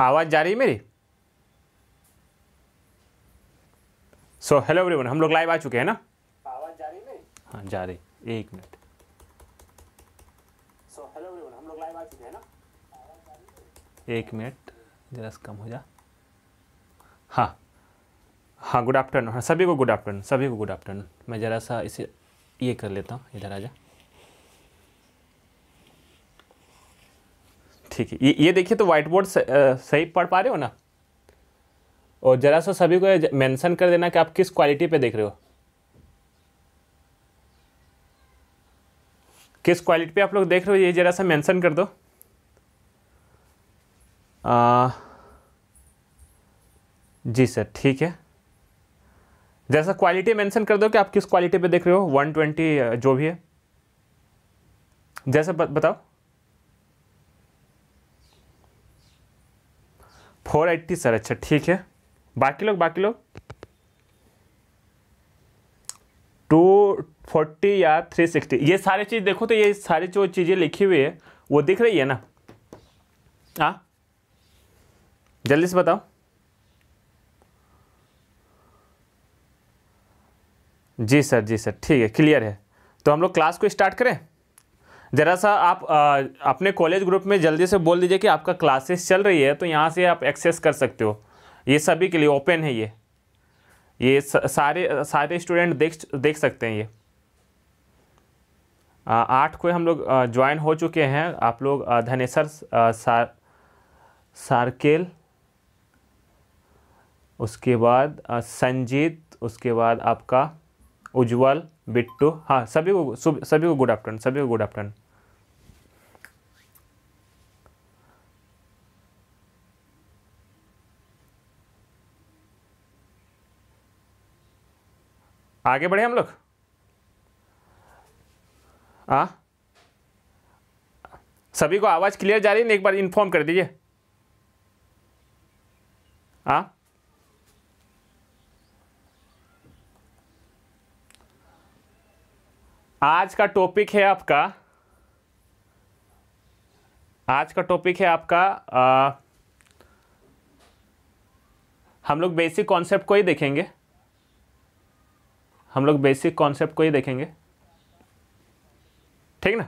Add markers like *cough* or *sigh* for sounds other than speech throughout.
आवाज़ जा रही है मेरी सो हेलो एवरीवन हम लोग लाइव आ चुके हैं ना आवाज़ जा रही है हाँ जा रही एक मिनट सो हेलो एवरीवन हम लोग लाइव आ चुके हैं ना एक मिनट जरा कम हो जा हाँ हाँ गुड आफ्टरनून हाँ सभी को गुड आफ्टरनून सभी को गुड आफ्टरनून मैं ज़रा सा इसे ये कर लेता हूँ इधर आ जा ठीक है ये ये देखिए तो वाइट बोर्ड सही पढ़ पा रहे हो ना और ज़रा सा सभी को मेंशन कर देना कि आप किस क्वालिटी पे देख रहे हो किस क्वालिटी पे आप लोग देख रहे हो ये ज़रा सा मेंशन कर दो आ, जी सर ठीक है जैसा क्वालिटी मेंशन कर दो कि आप किस क्वालिटी पे देख रहे हो 120 जो भी है जैसा बताओ फोर एट्टी सर अच्छा ठीक है बाकी लोग बाकी लोग टू फोर्टी या थ्री सिक्सटी ये सारी चीज़ देखो तो ये सारी जो चीज़ें लिखी हुई है वो दिख रही है ना हाँ जल्दी से बताओ जी सर जी सर ठीक है क्लियर है तो हम लोग क्लास को स्टार्ट करें ज़रा सा आप आ, अपने कॉलेज ग्रुप में जल्दी से बोल दीजिए कि आपका क्लासेस चल रही है तो यहाँ से आप एक्सेस कर सकते हो ये सभी के लिए ओपन है ये ये सारे सारे स्टूडेंट देख देख सकते हैं ये आठ को हम लोग ज्वाइन हो चुके हैं आप लोग धनेसर सार सारकेल उसके बाद संजीत उसके बाद आपका उज्जवल बिट्टू हाँ सभी को सभी को गुड आफ्टरनून सभी को गुड आफ्टरनून आगे बढ़े हम लोग आ हाँ? सभी को आवाज़ क्लियर जा रही है एक बार इन्फॉर्म कर दीजिए हाँ आज का टॉपिक है आपका आज का टॉपिक है आपका आ, हम लोग बेसिक कॉन्सेप्ट को ही देखेंगे हम लोग बेसिक कॉन्सेप्ट को ही देखेंगे ठीक ना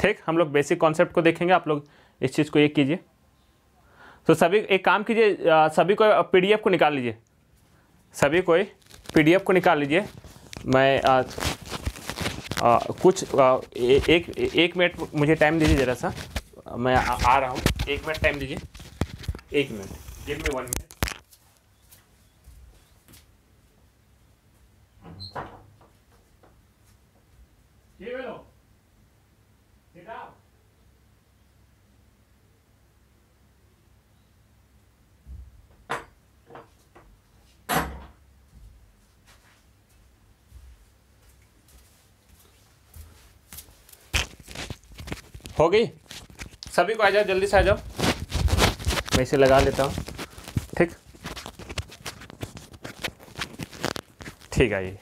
ठीक हम लोग बेसिक कॉन्सेप्ट को देखेंगे आप लोग इस चीज़ को ये कीजिए तो सभी एक काम कीजिए सभी को पीडीएफ को निकाल लीजिए सभी कोई पीडीएफ को निकाल लीजिए मैं आ, आ, कुछ आ, ए, एक एक मिनट मुझे टाइम दीजिए ज़रा सा मैं आ, आ रहा हूँ एक मिनट टाइम दीजिए एक minute give me one minute हो गई सभी को आ जाओ जल्दी से आ जाओ मैं इसे लगा लेता हूँ ठीक ठीक है ये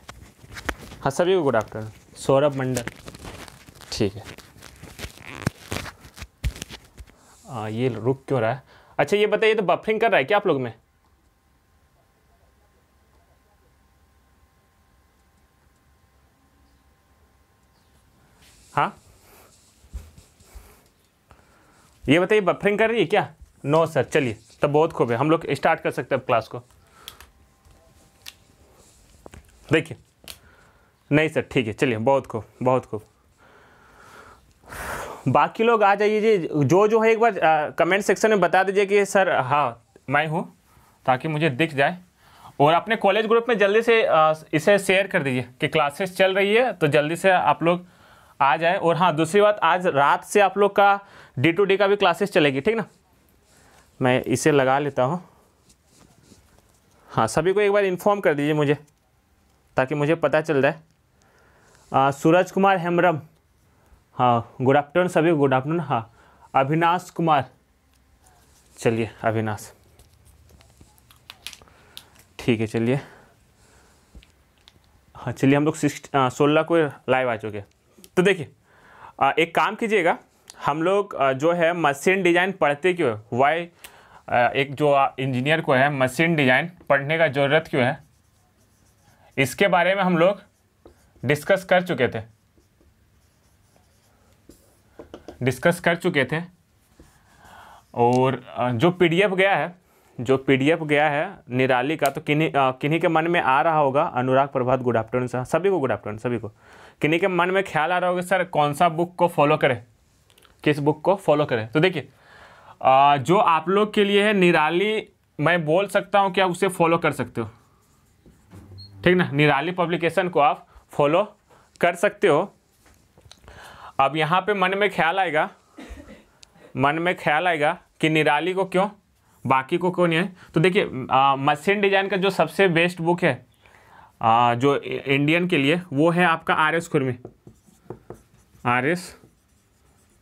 हाँ सभी को गुड आफ्टरनून सौरभ मंडल ठीक है आ, ये रुक क्यों रहा है अच्छा ये बताइए तो बफरिंग कर रहा है क्या आप लोग में ये बताइए बफरिंग कर रही है क्या नो सर चलिए तब बहुत खूब है हम लोग स्टार्ट कर सकते हैं अब क्लास को देखिए नहीं सर ठीक है चलिए बहुत खूब बहुत खूब बाकी लोग आ जाइए जी जो जो है एक बार आ, कमेंट सेक्शन में बता दीजिए कि सर हाँ मैं हूँ ताकि मुझे दिख जाए और अपने कॉलेज ग्रुप में जल्दी से आ, इसे शेयर कर दीजिए कि क्लासेस चल रही है तो जल्दी से आप लोग आ जाए और हाँ दूसरी बात आज रात से आप लोग का डे टू डे का भी क्लासेस चलेगी ठीक ना मैं इसे लगा लेता हूँ हाँ सभी को एक बार इन्फॉर्म कर दीजिए मुझे ताकि मुझे पता चल जाए सूरज कुमार हेमरम हाँ गुड आफ्टरनून सभी गुड आफ्टरनून हाँ अविनाश कुमार चलिए अविनाश ठीक है चलिए हाँ चलिए हम लोग सिक्स सोलह को लाइव आ चुके तो देखिए एक काम कीजिएगा हम लोग जो है मशीन डिज़ाइन पढ़ते क्यों वाई एक जो इंजीनियर को है मशीन डिज़ाइन पढ़ने का ज़रूरत क्यों है इसके बारे में हम लोग डिस्कस कर चुके थे डिस्कस कर चुके थे और जो पीडीएफ गया है जो पीडीएफ गया है निराली का तो किन्हीं किन्हीं के मन में आ रहा होगा Anurag Prabhat good afternoon sir सभी को गुड आफ्टरनून सभी को किन्हीं के मन में ख्याल आ रहा होगा सर कौन सा बुक को फॉलो करें किस बुक को फॉलो करें तो देखिए जो आप लोग के लिए है निराली मैं बोल सकता हूँ कि आप उसे फॉलो कर सकते हो ठीक ना निराली पब्लिकेशन को आप फॉलो कर सकते हो अब यहाँ पे मन में ख्याल आएगा मन में ख्याल आएगा कि निराली को क्यों बाकी को क्यों नहीं है तो देखिए मशीन डिजाइन का जो सबसे बेस्ट बुक है आ, जो इंडियन के लिए वो है आपका R S Kurmi R S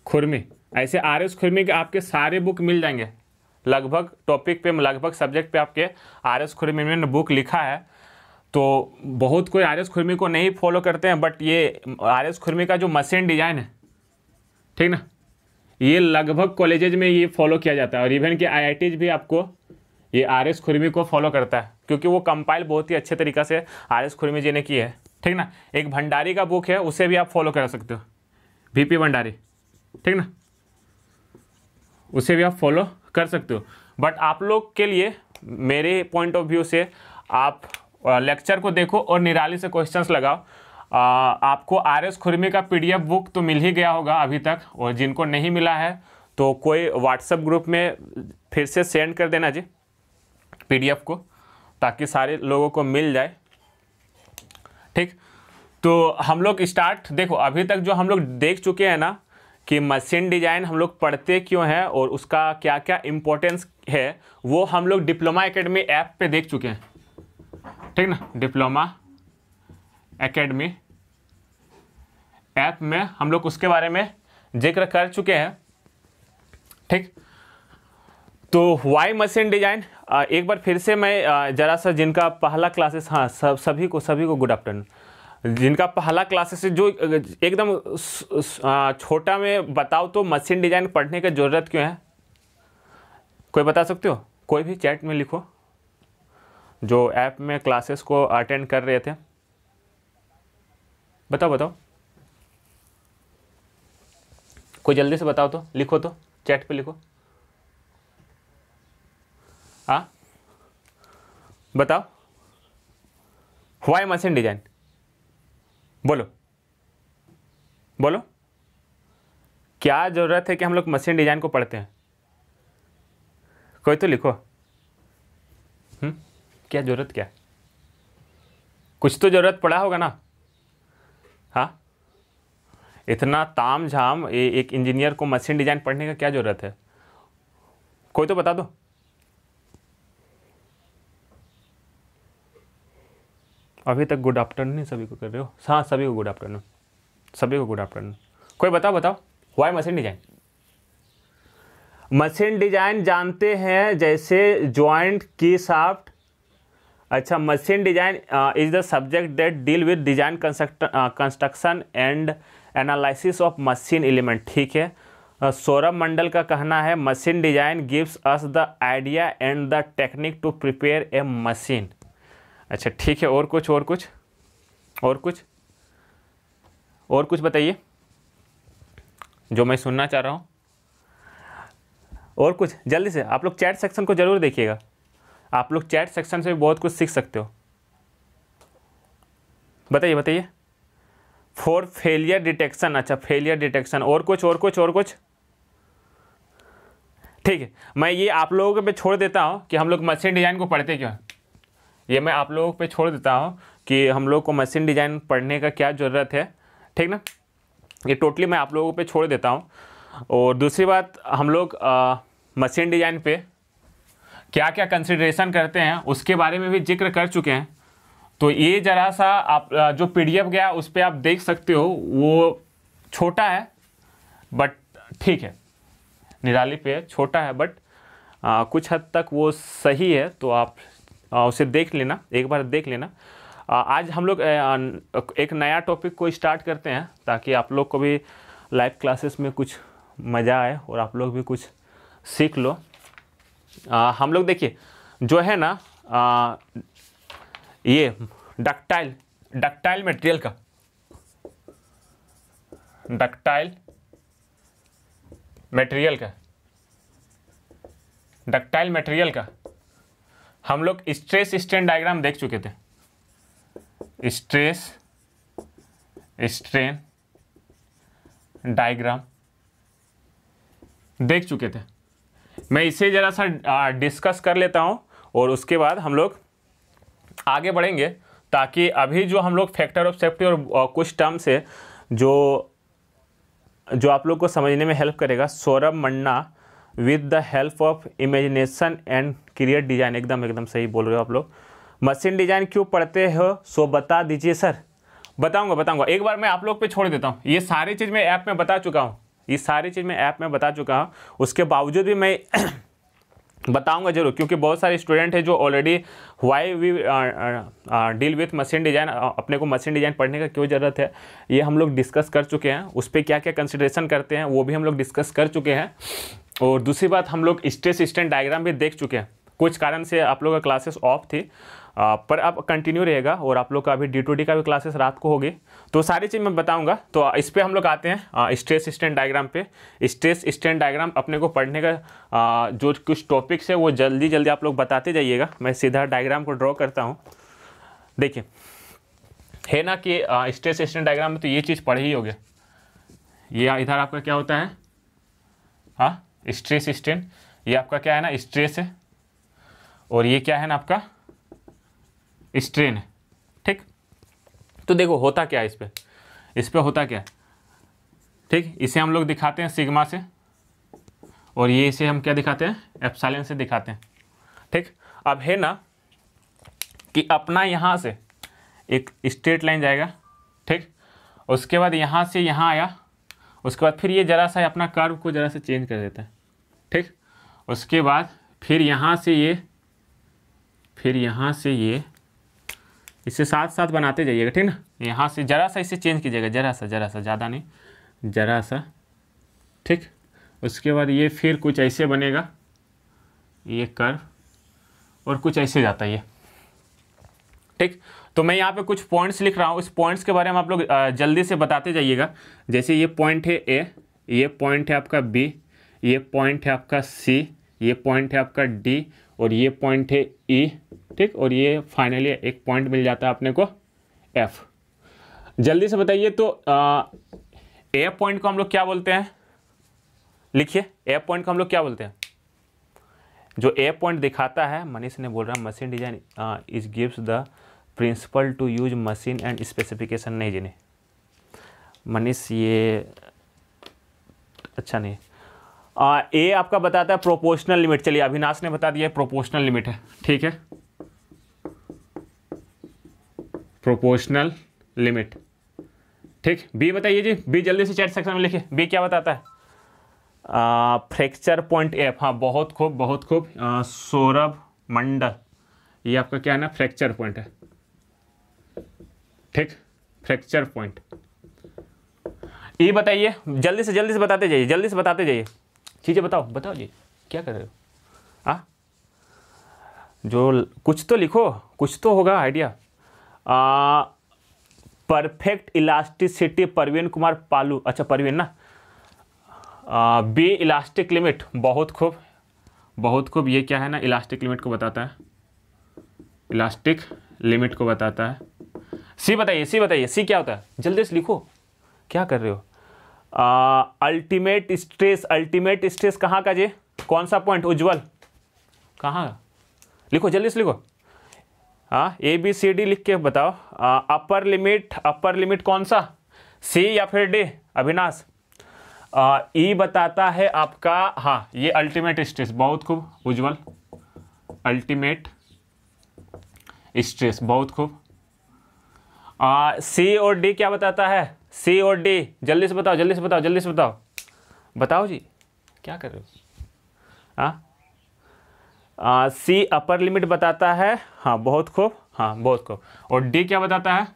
Khurmi ऐसे आर एस खुरमी के आपके सारे बुक मिल जाएंगे लगभग टॉपिक पे लगभग सब्जेक्ट पे आपके आर एस खुरमी में बुक लिखा है तो बहुत कोई आर एस खुरमी को नहीं फॉलो करते हैं बट ये आर एस खुरमी का जो मशीन डिजाइन है ठीक ना ये लगभग कॉलेजेज में ये फॉलो किया जाता है और इवन के आई भी आपको ये आर एस खुरमी को फॉलो करता है क्योंकि वो कंपाइल बहुत ही अच्छे तरीका से आर एस खुरमी जी ने की है ठीक ना एक भंडारी का बुक है उसे भी आप फॉलो कर सकते हो बी पी भंडारी ठीक ना उसे भी आप फॉलो कर सकते हो बट आप लोग के लिए मेरे पॉइंट ऑफ व्यू से आप लेक्चर को देखो और निराली से क्वेश्चंस लगाओ आ, आपको आर एस खुरमी का पी बुक तो मिल ही गया होगा अभी तक और जिनको नहीं मिला है तो कोई व्हाट्सएप ग्रुप में फिर से सेंड कर देना जी पीडीएफ को ताकि सारे लोगों को मिल जाए ठीक तो हम लोग स्टार्ट देखो अभी तक जो हम लोग देख चुके हैं ना कि मशीन डिज़ाइन हम लोग पढ़ते क्यों हैं और उसका क्या क्या इम्पोर्टेंस है वो हम लोग डिप्लोमा एकेडमी ऐप पे देख चुके हैं ठीक ना डिप्लोमा एकेडमी ऐप में हम लोग उसके बारे में जिक्र कर चुके हैं ठीक तो वाई मशीन डिजाइन एक बार फिर से मैं ज़रा सा जिनका पहला क्लासेस हाँ सब सभी को सभी को गुड आफ्टरनून जिनका पहला क्लासेस जो एकदम छोटा में बताओ तो मशीन डिजाइन पढ़ने की ज़रूरत क्यों है कोई बता सकते हो कोई भी चैट में लिखो जो ऐप में क्लासेस को अटेंड कर रहे थे बताओ बताओ कोई जल्दी से बताओ तो लिखो तो चैट पे लिखो हाँ बताओ वाई मशीन डिजाइन बोलो बोलो क्या ज़रूरत है कि हम लोग मशीन डिज़ाइन को पढ़ते हैं कोई तो लिखो हुँ? हम्म, क्या ज़रूरत क्या कुछ तो ज़रूरत पड़ा होगा ना हाँ इतना ताम झाम एक इंजीनियर को मशीन डिज़ाइन पढ़ने का क्या ज़रूरत है कोई तो बता दो अभी तक गुड आफ्टरनून सभी को कर रहे हो हाँ सभी को गुड आफ्टरनून सभी को गुड आफ्टरनून कोई बताओ बताओ why machine design machine design जानते हैं जैसे ज्वाइंट की साफ्ट अच्छा machine design is the subject that deal with design construction and analysis of machine element ठीक है सौरभ मंडल का कहना है machine design gives us the idea and the technique to prepare a machine अच्छा ठीक है और कुछ और कुछ और कुछ और कुछ बताइए जो मैं सुनना चाह रहा हूँ और कुछ जल्दी से आप लोग चैट सेक्शन को ज़रूर देखिएगा आप लोग चैट सेक्शन से भी बहुत कुछ सीख सकते हो बताइए बताइए फॉर फेलियर डिटेक्शन अच्छा फेलियर डिटेक्शन और कुछ और कुछ और कुछ ठीक है मैं ये आप लोगों के पे छोड़ देता हूँ कि हम लोग मशीन डिज़ाइन को पढ़ते क्यों ये मैं आप लोगों पे छोड़ देता हूँ कि हम लोग को मशीन डिज़ाइन पढ़ने का क्या ज़रूरत है ठीक ना ये टोटली मैं आप लोगों पे छोड़ देता हूँ और दूसरी बात हम लोग मशीन डिज़ाइन पे क्या क्या कंसिड्रेशन करते हैं उसके बारे में भी जिक्र कर चुके हैं तो ये ज़रा सा आप जो पी गया उस पर आप देख सकते हो वो छोटा है बट ठीक है निराली पे छोटा है बट आ, कुछ हद तक वो सही है तो आप उसे देख लेना एक बार देख लेना आज हम लोग एक नया टॉपिक को स्टार्ट करते हैं ताकि आप लोग को भी लाइव क्लासेस में कुछ मज़ा आए और आप लोग भी कुछ सीख लो आ, हम लोग देखिए जो है ना आ, ये डक्टाइल डक्टाइल मटेरियल का डक्टाइल मटेरियल का डक्टाइल मटेरियल का हम लोग स्ट्रेस स्ट्रेन डायग्राम देख चुके थे स्ट्रेस स्ट्रेन डायग्राम देख चुके थे मैं इसे ज़रा सा डिस्कस कर लेता हूँ और उसके बाद हम लोग आगे बढ़ेंगे ताकि अभी जो हम लोग फैक्टर ऑफ सेफ्टी और कुछ टर्म्स है जो जो आप लोग को समझने में हेल्प करेगा Saurabh Manna with the help of imagination and create design एकदम एकदम सही बोल रहे हो आप लोग मशीन डिज़ाइन क्यों पढ़ते हो सो बता दीजिए सर बताऊंगा बताऊंगा एक बार मैं आप लोग पे छोड़ देता हूँ ये सारी चीज़ मैं ऐप में बता चुका हूँ ये सारी चीज़ मैं ऐप में बता चुका हूँ उसके बावजूद भी मैं *coughs* बताऊंगा जरूर क्योंकि बहुत सारे स्टूडेंट हैं जो already why we deal with machine design अपने को मशीन डिज़ाइन पढ़ने का क्यों ज़रूरत है ये हम लोग डिस्कस कर चुके हैं उस पर क्या क्या कंसिड्रेशन करते हैं वो भी हम लोग डिस्कस कर चुके हैं और दूसरी बात हम लोग स्ट्रेस स्टैंड डायग्राम भी देख चुके हैं कुछ कारण से आप लोग का क्लासेस ऑफ थी आ, पर अब कंटिन्यू रहेगा और आप लोग का अभी डी टू डी का भी क्लासेस रात को होगी तो सारी चीज़ मैं बताऊंगा तो इस पर हम लोग आते हैं स्ट्रेस स्टैंड डायग्राम पे स्ट्रेस स्टैंड डायग्राम अपने को पढ़ने का आ, जो कुछ टॉपिक्स है वो जल्दी जल्दी आप लोग बताते जाइएगा मैं सीधा डायग्राम को ड्रॉ करता हूँ देखिए है ना कि स्ट्रेस स्टैंड डायग्राम में तो ये चीज़ पढ़े ही होगी ये इधर आपका क्या होता है हाँ स्ट्रेस स्ट्रेन ये आपका क्या है ना स्ट्रेस है और ये क्या है ना आपका स्ट्रेन है ठीक तो देखो होता क्या है इस पर इस पर होता क्या है ठीक इसे हम लोग दिखाते हैं सिग्मा से और ये इसे हम क्या दिखाते हैं एप्साइलन से दिखाते हैं ठीक अब है ना कि अपना यहाँ से एक स्ट्रेट लाइन जाएगा ठीक उसके बाद यहाँ से यहाँ आया उसके बाद फिर ये ज़रा सा अपना कर्व को ज़रा सा चेंज कर देता है ठीक उसके बाद फिर यहाँ से ये फिर यहाँ से ये इसे साथ साथ बनाते जाइएगा ठीक ना यहाँ से ज़रा सा इसे चेंज कीजिएगा ज़रा सा ज़रा सा ज़्यादा नहीं ज़रा सा ठीक उसके बाद ये फिर कुछ ऐसे बनेगा ये कर्व और कुछ ऐसे जाता है ये ठीक तो मैं यहाँ पे कुछ पॉइंट्स लिख रहा हूँ इस पॉइंट्स के बारे में आप लोग जल्दी से बताते जाइएगा जैसे ये पॉइंट है ए ये पॉइंट है आपका बी ये पॉइंट है आपका सी ये पॉइंट है आपका डी और ये पॉइंट है ई e, ठीक और ये फाइनली एक पॉइंट मिल जाता है अपने को एफ जल्दी से बताइए तो ए पॉइंट को हम लोग क्या बोलते हैं लिखिए ए पॉइंट को हम लोग क्या बोलते हैं जो ए पॉइंट दिखाता है मनीष ने बोल रहा है machine design is gives the principle to use machine and specification नहीं जिन्हें मनीष ये अच्छा नहीं आ, ए आपका बताता है प्रोपोर्शनल लिमिट चलिए अविनाश ने बता दिया प्रोपोर्शनल लिमिट है ठीक है प्रोपोर्शनल लिमिट ठीक बी बताइए जी बी जल्दी से चैट सेक्शन में लिखिए बी क्या बताता है फ्रैक्चर पॉइंट एफ हाँ बहुत खूब बहुत खूब सौरभ मंडल ये आपका क्या है ना फ्रैक्चर पॉइंट है ठीक फ्रैक्चर पॉइंट ये बताइए जल्दी से जल्दी से बताते जाइए जल्दी से बताते जाइए चीज़ें बताओ बताओ जी क्या कर रहे हो आ हाँ? जो कुछ तो लिखो कुछ तो होगा idea perfect elasticity Parveen Kumar Palu अच्छा परवीन ना आ, बी इलास्टिक लिमिट बहुत खूब बहुत खूब ये क्या है ना इलास्टिक लिमिट को बताता है इलास्टिक लिमिट को बताता है सी बताइए सी बताइए सी क्या होता है जल्दी से लिखो क्या कर रहे हो अल्टीमेट स्ट्रेस अल्टीमेट स्ट्रेस कहाँ का जे कौन सा पॉइंट उज्जवल कहाँ लिखो जल्दी से लिखो हाँ ए बी सी डी लिख के बताओ अपर लिमिट अपर लिमिट कौन सा सी या फिर डी अविनाश ई e बताता है आपका हाँ ये अल्टीमेट स्ट्रेस बहुत खूब उज्जवल अल्टीमेट स्ट्रेस बहुत खूब सी और डी क्या बताता है सी और डी जल्दी से बताओ जल्दी से बताओ जल्दी से बताओ बताओ जी क्या कर रहे हो सी अपर लिमिट बताता है हाँ बहुत खूब हाँ बहुत खूब और डी क्या बताता है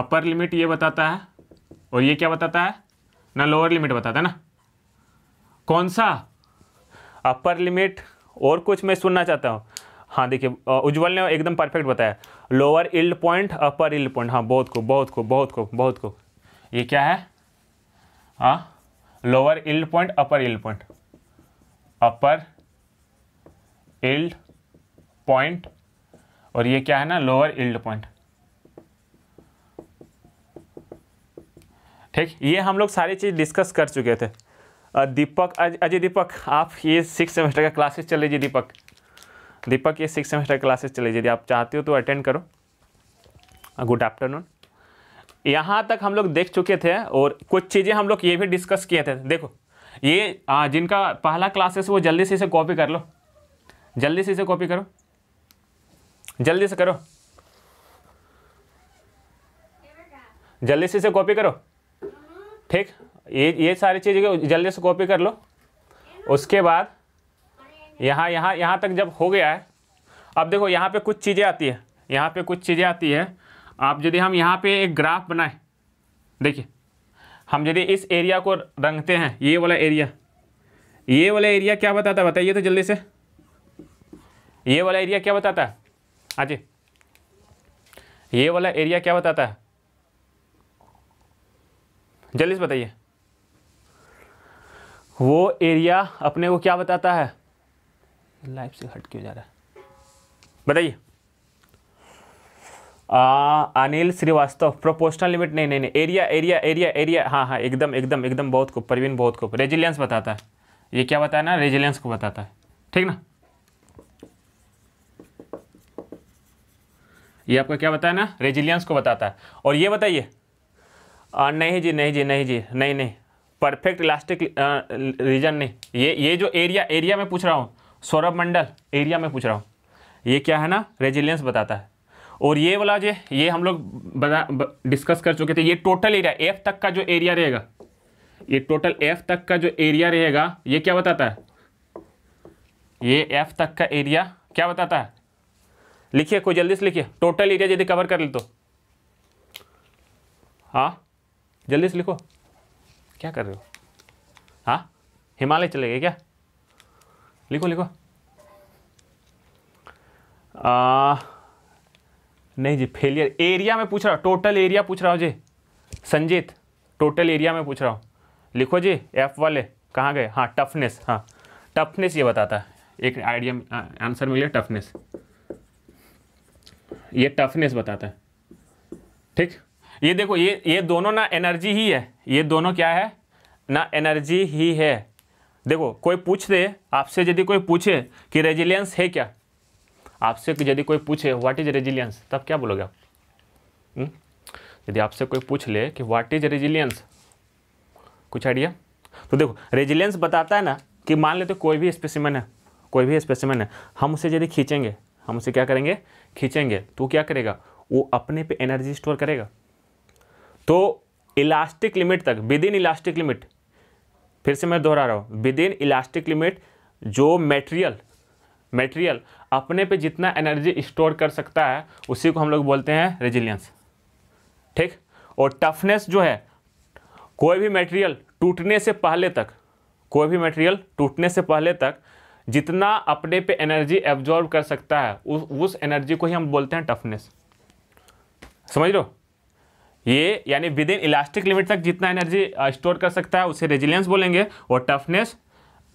अपर लिमिट ये बताता है और ये क्या बताता है ना लोअर लिमिट बताता है ना कौन सा अपर लिमिट और कुछ मैं सुनना चाहता हूँ हाँ देखिए उज्ज्वल ने एकदम परफेक्ट बताया lower yield point upper yield point हाँ बहुत को बहुत को बहुत को बहुत को ये क्या है हाँ lower yield point upper yield point upper yield point और ये क्या है ना लोअर इल्ड पॉइंट ठीक ये हम लोग सारी चीज़ डिस्कस कर चुके थे दीपक अजय दीपक आप ये सिक्स सेमेस्टर का क्लासेस चल रही जी दीपक दीपक ये सिक्स सेमेस्टर क्लासेस चले यदि आप चाहते हो तो अटेंड करो गुड uh, आफ्टरनून यहाँ तक हम लोग देख चुके थे और कुछ चीज़ें हम लोग ये भी डिस्कस किए थे देखो ये आ, जिनका पहला क्लासेस वो जल्दी से इसे कॉपी कर लो जल्दी से इसे कॉपी करो जल्दी से करो जल्दी से इसे कॉपी करो ठीक ये ये सारी चीज़ें जल्दी से कॉपी कर लो उसके बाद यहाँ यहाँ यहाँ तक जब हो गया है अब देखो यहाँ पे कुछ चीज़ें आती है यहाँ पे कुछ चीज़ें आती है आप यदि हम यहाँ पे एक ग्राफ बनाएं देखिए हम यदि इस एरिया को रंगते हैं ये वाला एरिया ये वाला एरिया क्या बताता है बताइए तो जल्दी से ये वाला एरिया क्या बताता है अजय ये वाला एरिया क्या बताता है जल्दी से बताइए वो एरिया अपने को क्या बताता है लाइफ से हट क्यों जा रहा है बताइए अनिल श्रीवास्तव प्रोपोर्शनल लिमिट नहीं नहीं नहीं एरिया एरिया एरिया एरिया हाँ हाँ एकदम एकदम एकदम बहुत को परवीन बहुत को रेजिलियंस बताता है ये क्या बताया ना रेजिलियंस को बताता है ठीक ना ये आपको क्या बताया ना रेजिलियंस को बताता है और ये बताइए नहीं जी नहीं जी नहीं जी नहीं नहीं परफेक्ट इलास्टिक रीजन नहीं ये ये जो एरिया एरिया में पूछ रहा हूँ सौरभ मंडल एरिया में पूछ रहा हूँ ये क्या है ना रेजिलियंस बताता है और ये वाला जो ये हम लोग बता डिस्कस कर चुके थे ये टोटल एरिया एफ तक का जो एरिया रहेगा ये टोटल एफ तक का जो एरिया रहेगा ये क्या बताता है ये एफ तक का एरिया क्या बताता है लिखिए कोई जल्दी से लिखिए टोटल एरिया यदि कवर कर ले तो हाँ जल्दी से लिखो क्या कर रहे हो हाँ हिमालय चले गए क्या लिखो लिखो आ, नहीं जी फेलियर एरिया में पूछ रहा हूँ टोटल एरिया पूछ रहा हूँ जी संजीत टोटल एरिया में पूछ रहा हूँ लिखो जी एफ वाले कहाँ गए हाँ टफनेस हाँ टफनेस ये बताता है एक आइडिया आंसर मिल गया टफनेस ये टफनेस बताता है ठीक ये देखो ये ये दोनों ना एनर्जी ही है ये दोनों क्या है ना एनर्जी ही है देखो कोई पूछ दे आपसे यदि कोई पूछे कि रेजिलियंस है क्या आपसे यदि कोई पूछे व्हाट इज रेजिलियंस तब क्या बोलोगे आप हम्म? यदि आपसे कोई पूछ ले कि व्हाट इज रेजिलियंस कुछ आइडिया तो देखो रेजिलियंस बताता है ना कि मान लेते तो कोई भी स्पेसिमन है कोई भी स्पेसिमन है हम उसे यदि खींचेंगे हम उसे क्या करेंगे खींचेंगे तो क्या करेगा वो अपने पे एनर्जी स्टोर करेगा तो इलास्टिक लिमिट तक विद इन इलास्टिक लिमिट फिर से मैं दोहरा रहा हूँ विद इन इलास्टिक लिमिट जो मेटेरियल मेटेरियल अपने पे जितना एनर्जी स्टोर कर सकता है उसी को हम लोग बोलते हैं रेजिलियंस ठीक और टफनेस जो है कोई भी मटेरियल टूटने से पहले तक कोई भी मटेरियल टूटने से पहले तक जितना अपने पे एनर्जी एब्जॉर्ब कर सकता है उस उस एनर्जी को ही हम बोलते हैं टफनेस समझ लो ये यानी विद इन इलास्टिक लिमिट तक जितना एनर्जी स्टोर uh, कर सकता है उसे रेजिलियंस बोलेंगे और टफनेस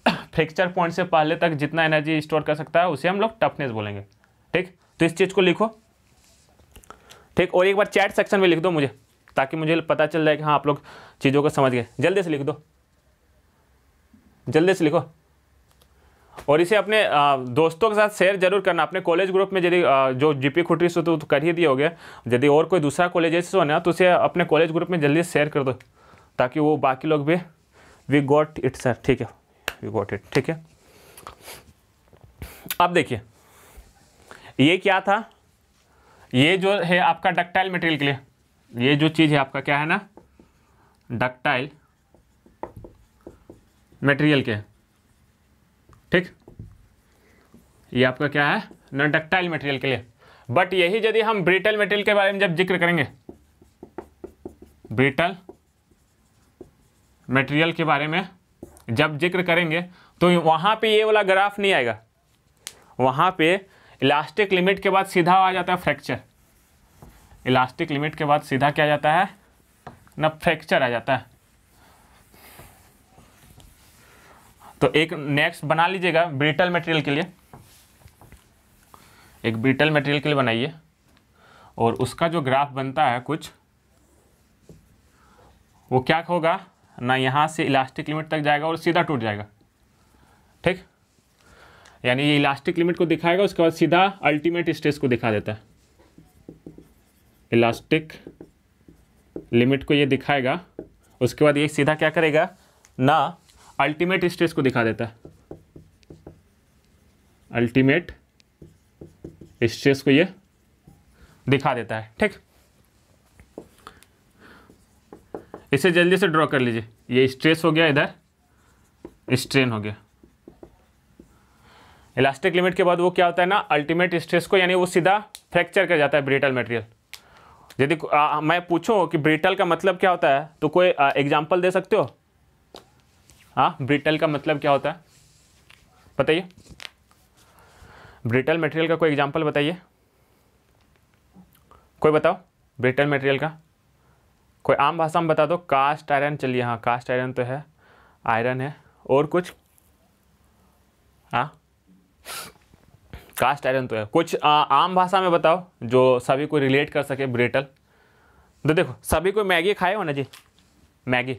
फ्रैक्चर पॉइंट से पहले तक जितना एनर्जी स्टोर कर सकता है उसे हम लोग टफनेस बोलेंगे ठीक तो इस चीज़ को लिखो ठीक और एक बार चैट सेक्शन में लिख दो मुझे ताकि मुझे पता चल जाए कि हाँ आप लोग चीज़ों को समझ गए जल्दी से लिख दो जल्दी से लिखो और इसे अपने दोस्तों के साथ शेयर जरूर करना अपने कॉलेज ग्रुप में यदि जो जी पी खुटरी से तो कर ही दिए होगे यदि और कोई दूसरा कॉलेज ऐसे होना तो उसे अपने कॉलेज ग्रुप में जल्दी शेयर कर दो ताकि वो बाकी लोग भी वी गॉट इट सर ठीक है वी गॉट इट ठीक है अब देखिए ये क्या था ये जो है आपका डक्टाइल मटेरियल के लिए ये जो चीज़ है आपका क्या है ना डक्टाइल मटेरियल के ठीक ये आपका क्या है नॉन डक्टाइल मटेरियल के लिए बट यही यदि हम ब्रिटल मटेरियल के बारे में जब जिक्र करेंगे ब्रिटल मटेरियल के बारे में जब जिक्र करेंगे तो वहां पे ये वाला ग्राफ नहीं आएगा वहां पे इलास्टिक लिमिट के बाद सीधा आ जाता है फ्रैक्चर इलास्टिक लिमिट के बाद सीधा क्या जाता है ना फ्रैक्चर आ जाता है तो एक नेक्स्ट बना लीजिएगा ब्रिटल मटेरियल के लिए एक ब्रिटल मटेरियल के लिए बनाइए और उसका जो ग्राफ बनता है कुछ वो क्या होगा ना यहाँ से इलास्टिक लिमिट तक जाएगा और सीधा टूट जाएगा ठीक यानी ये इलास्टिक लिमिट को दिखाएगा उसके बाद सीधा अल्टीमेट स्ट्रेस को दिखा देता है इलास्टिक लिमिट को ये दिखाएगा उसके बाद ये सीधा क्या करेगा ना अल्टीमेट स्ट्रेस को दिखा देता है अल्टीमेट स्ट्रेस को ये दिखा देता है ठीक इसे जल्दी से ड्रॉ कर लीजिए ये स्ट्रेस हो गया इधर स्ट्रेन हो गया इलास्टिक लिमिट के बाद वो क्या होता है ना अल्टीमेट स्ट्रेस को यानी वो सीधा फ्रैक्चर कर जाता है ब्रिटल मटेरियल यदि मैं पूछूं कि ब्रिटल का मतलब क्या होता है तो कोई एग्जांपल दे सकते हो हाँ ब्रिटल का मतलब क्या होता है बताइए ब्रिटल मटेरियल का कोई एग्जांपल बताइए कोई बताओ ब्रिटल मटेरियल का कोई आम भाषा में बता दो कास्ट आयरन चलिए हाँ कास्ट आयरन तो है आयरन है और कुछ हाँ कास्ट आयरन तो है कुछ आ, आम भाषा में बताओ जो सभी को रिलेट कर सके ब्रिटल तो देखो सभी को मैगी खाए हो ना जी मैगी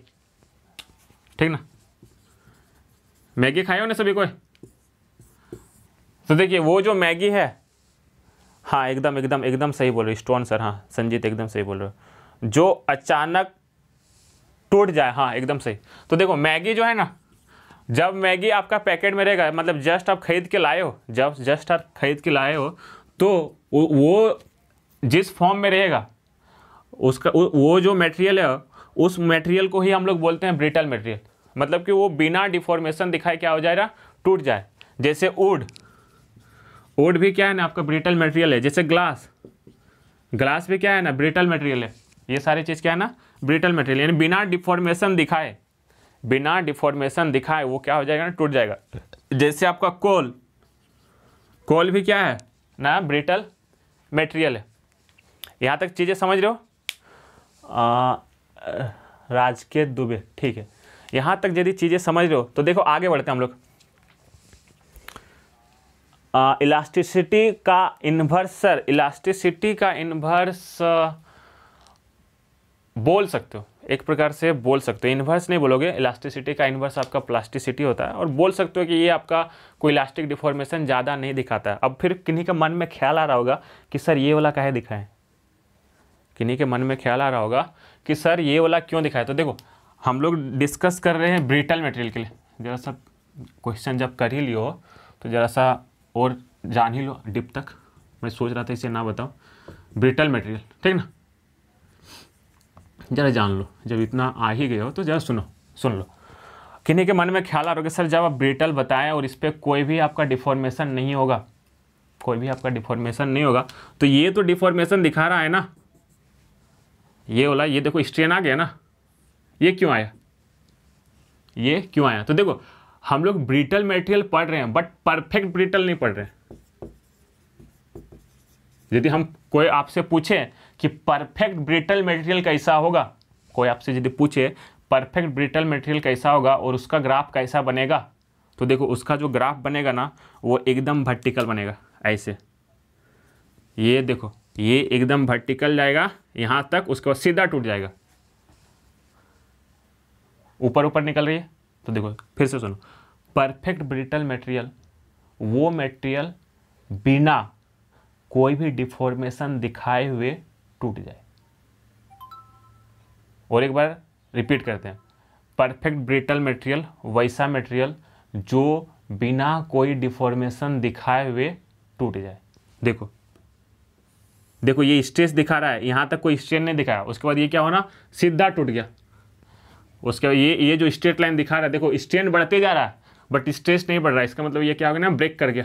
ठीक ना मैगी खाई हो ना सभी को तो देखिए वो जो मैगी है हाँ एकदम एकदम एकदम सही बोल रहे स्टोन सर हाँ संजीत एकदम सही बोल रहे हो जो अचानक टूट जाए हाँ एकदम सही तो देखो मैगी जो है ना जब मैगी आपका पैकेट में रहेगा मतलब जस्ट आप खरीद के लाए हो जब जस्ट आप खरीद के लाए हो तो वो जिस फॉर्म में रहेगा उसका वो जो मटेरियल है उस मटेरियल को ही हम लोग बोलते हैं ब्रिटल मटेरियल मतलब कि वो बिना डिफॉर्मेशन दिखाए क्या हो जाएगा टूट जाए जैसे उड उड भी क्या है ना आपका ब्रिटल मटेरियल है जैसे ग्लास ग्लास भी क्या है ना ब्रिटल मटेरियल है ये सारी चीज़ क्या है ना ब्रिटल मटेरियल यानी बिना डिफॉर्मेशन दिखाए बिना डिफॉर्मेशन दिखाए वो क्या हो जाएगा ना टूट जाएगा जैसे आपका कोल कोल भी क्या है ना ब्रिटल मटेरियल है यहाँ तक चीज़ें समझ रहे हो राज के दुबे ठीक है यहाँ तक यदि चीज़ें समझ लो तो देखो आगे बढ़ते हैं हम लोग इलास्टिसिटी का इन्वर्सर सर इलास्टिसिटी का इन्वर्स बोल सकते हो एक प्रकार से बोल सकते हो इन्वर्स नहीं बोलोगे इलास्टिसिटी का इन्वर्स आपका प्लास्टिसिटी होता है और बोल सकते हो कि ये आपका कोई इलास्टिक डिफॉर्मेशन ज़्यादा नहीं दिखाता है अब फिर किन्हीं के मन में ख्याल आ रहा होगा कि सर ये वाला कहे दिखाएं किन्हीं के मन में ख्याल आ रहा होगा कि सर ये वाला क्यों दिखाए तो देखो हम लोग डिस्कस कर रहे हैं ब्रिटल मटेरियल के लिए ज़रा सा क्वेश्चन जब कर ही लियो तो ज़रा सा और जान ही लो डिप तक मैं सोच रहा था इसे ना बताओ ब्रिटल मटेरियल ठीक ना ज़रा जान लो जब इतना आ ही गए हो तो ज़रा सुनो सुन लो किन्हीं के मन में ख्याल आ रहा होगा सर जब आप ब्रिटल बताएं और इस पर कोई भी आपका डिफॉर्मेशन नहीं होगा कोई भी आपका डिफॉर्मेशन नहीं होगा तो ये तो डिफॉर्मेशन दिखा रहा है ना ये बोला ये देखो स्ट्रेन आ गया ना ये क्यों आया ये क्यों आया तो देखो हम लोग ब्रिटल मेटेरियल पढ़ रहे हैं बट परफेक्ट ब्रिटल नहीं पढ़ रहे हैं यदि हम कोई आपसे पूछे कि परफेक्ट ब्रिटल मेटेरियल कैसा होगा कोई आपसे यदि पूछे परफेक्ट ब्रिटल मेटेरियल कैसा होगा और उसका ग्राफ कैसा बनेगा तो देखो उसका जो ग्राफ बनेगा ना वो एकदम वर्टिकल बनेगा ऐसे ये देखो ये एकदम वर्टिकल जाएगा यहाँ तक उसके बाद सीधा टूट जाएगा ऊपर ऊपर निकल रही है तो देखो फिर से सुनो परफेक्ट ब्रिटल मटेरियल वो मटेरियल बिना कोई भी डिफॉर्मेशन दिखाए हुए टूट जाए और एक बार रिपीट करते हैं परफेक्ट ब्रिटल मटेरियल वैसा मटेरियल जो बिना कोई डिफॉर्मेशन दिखाए हुए टूट जाए देखो देखो ये स्ट्रेस दिखा रहा है यहाँ तक कोई स्ट्रेन नहीं दिखाया उसके बाद ये क्या होना सीधा टूट गया उसके ये ये जो स्ट्रेट लाइन दिखा रहा है देखो स्ट्रेन बढ़ते जा रहा है बट स्ट्रेस नहीं बढ़ रहा है इसका मतलब ये क्या हो गया ना ब्रेक कर गया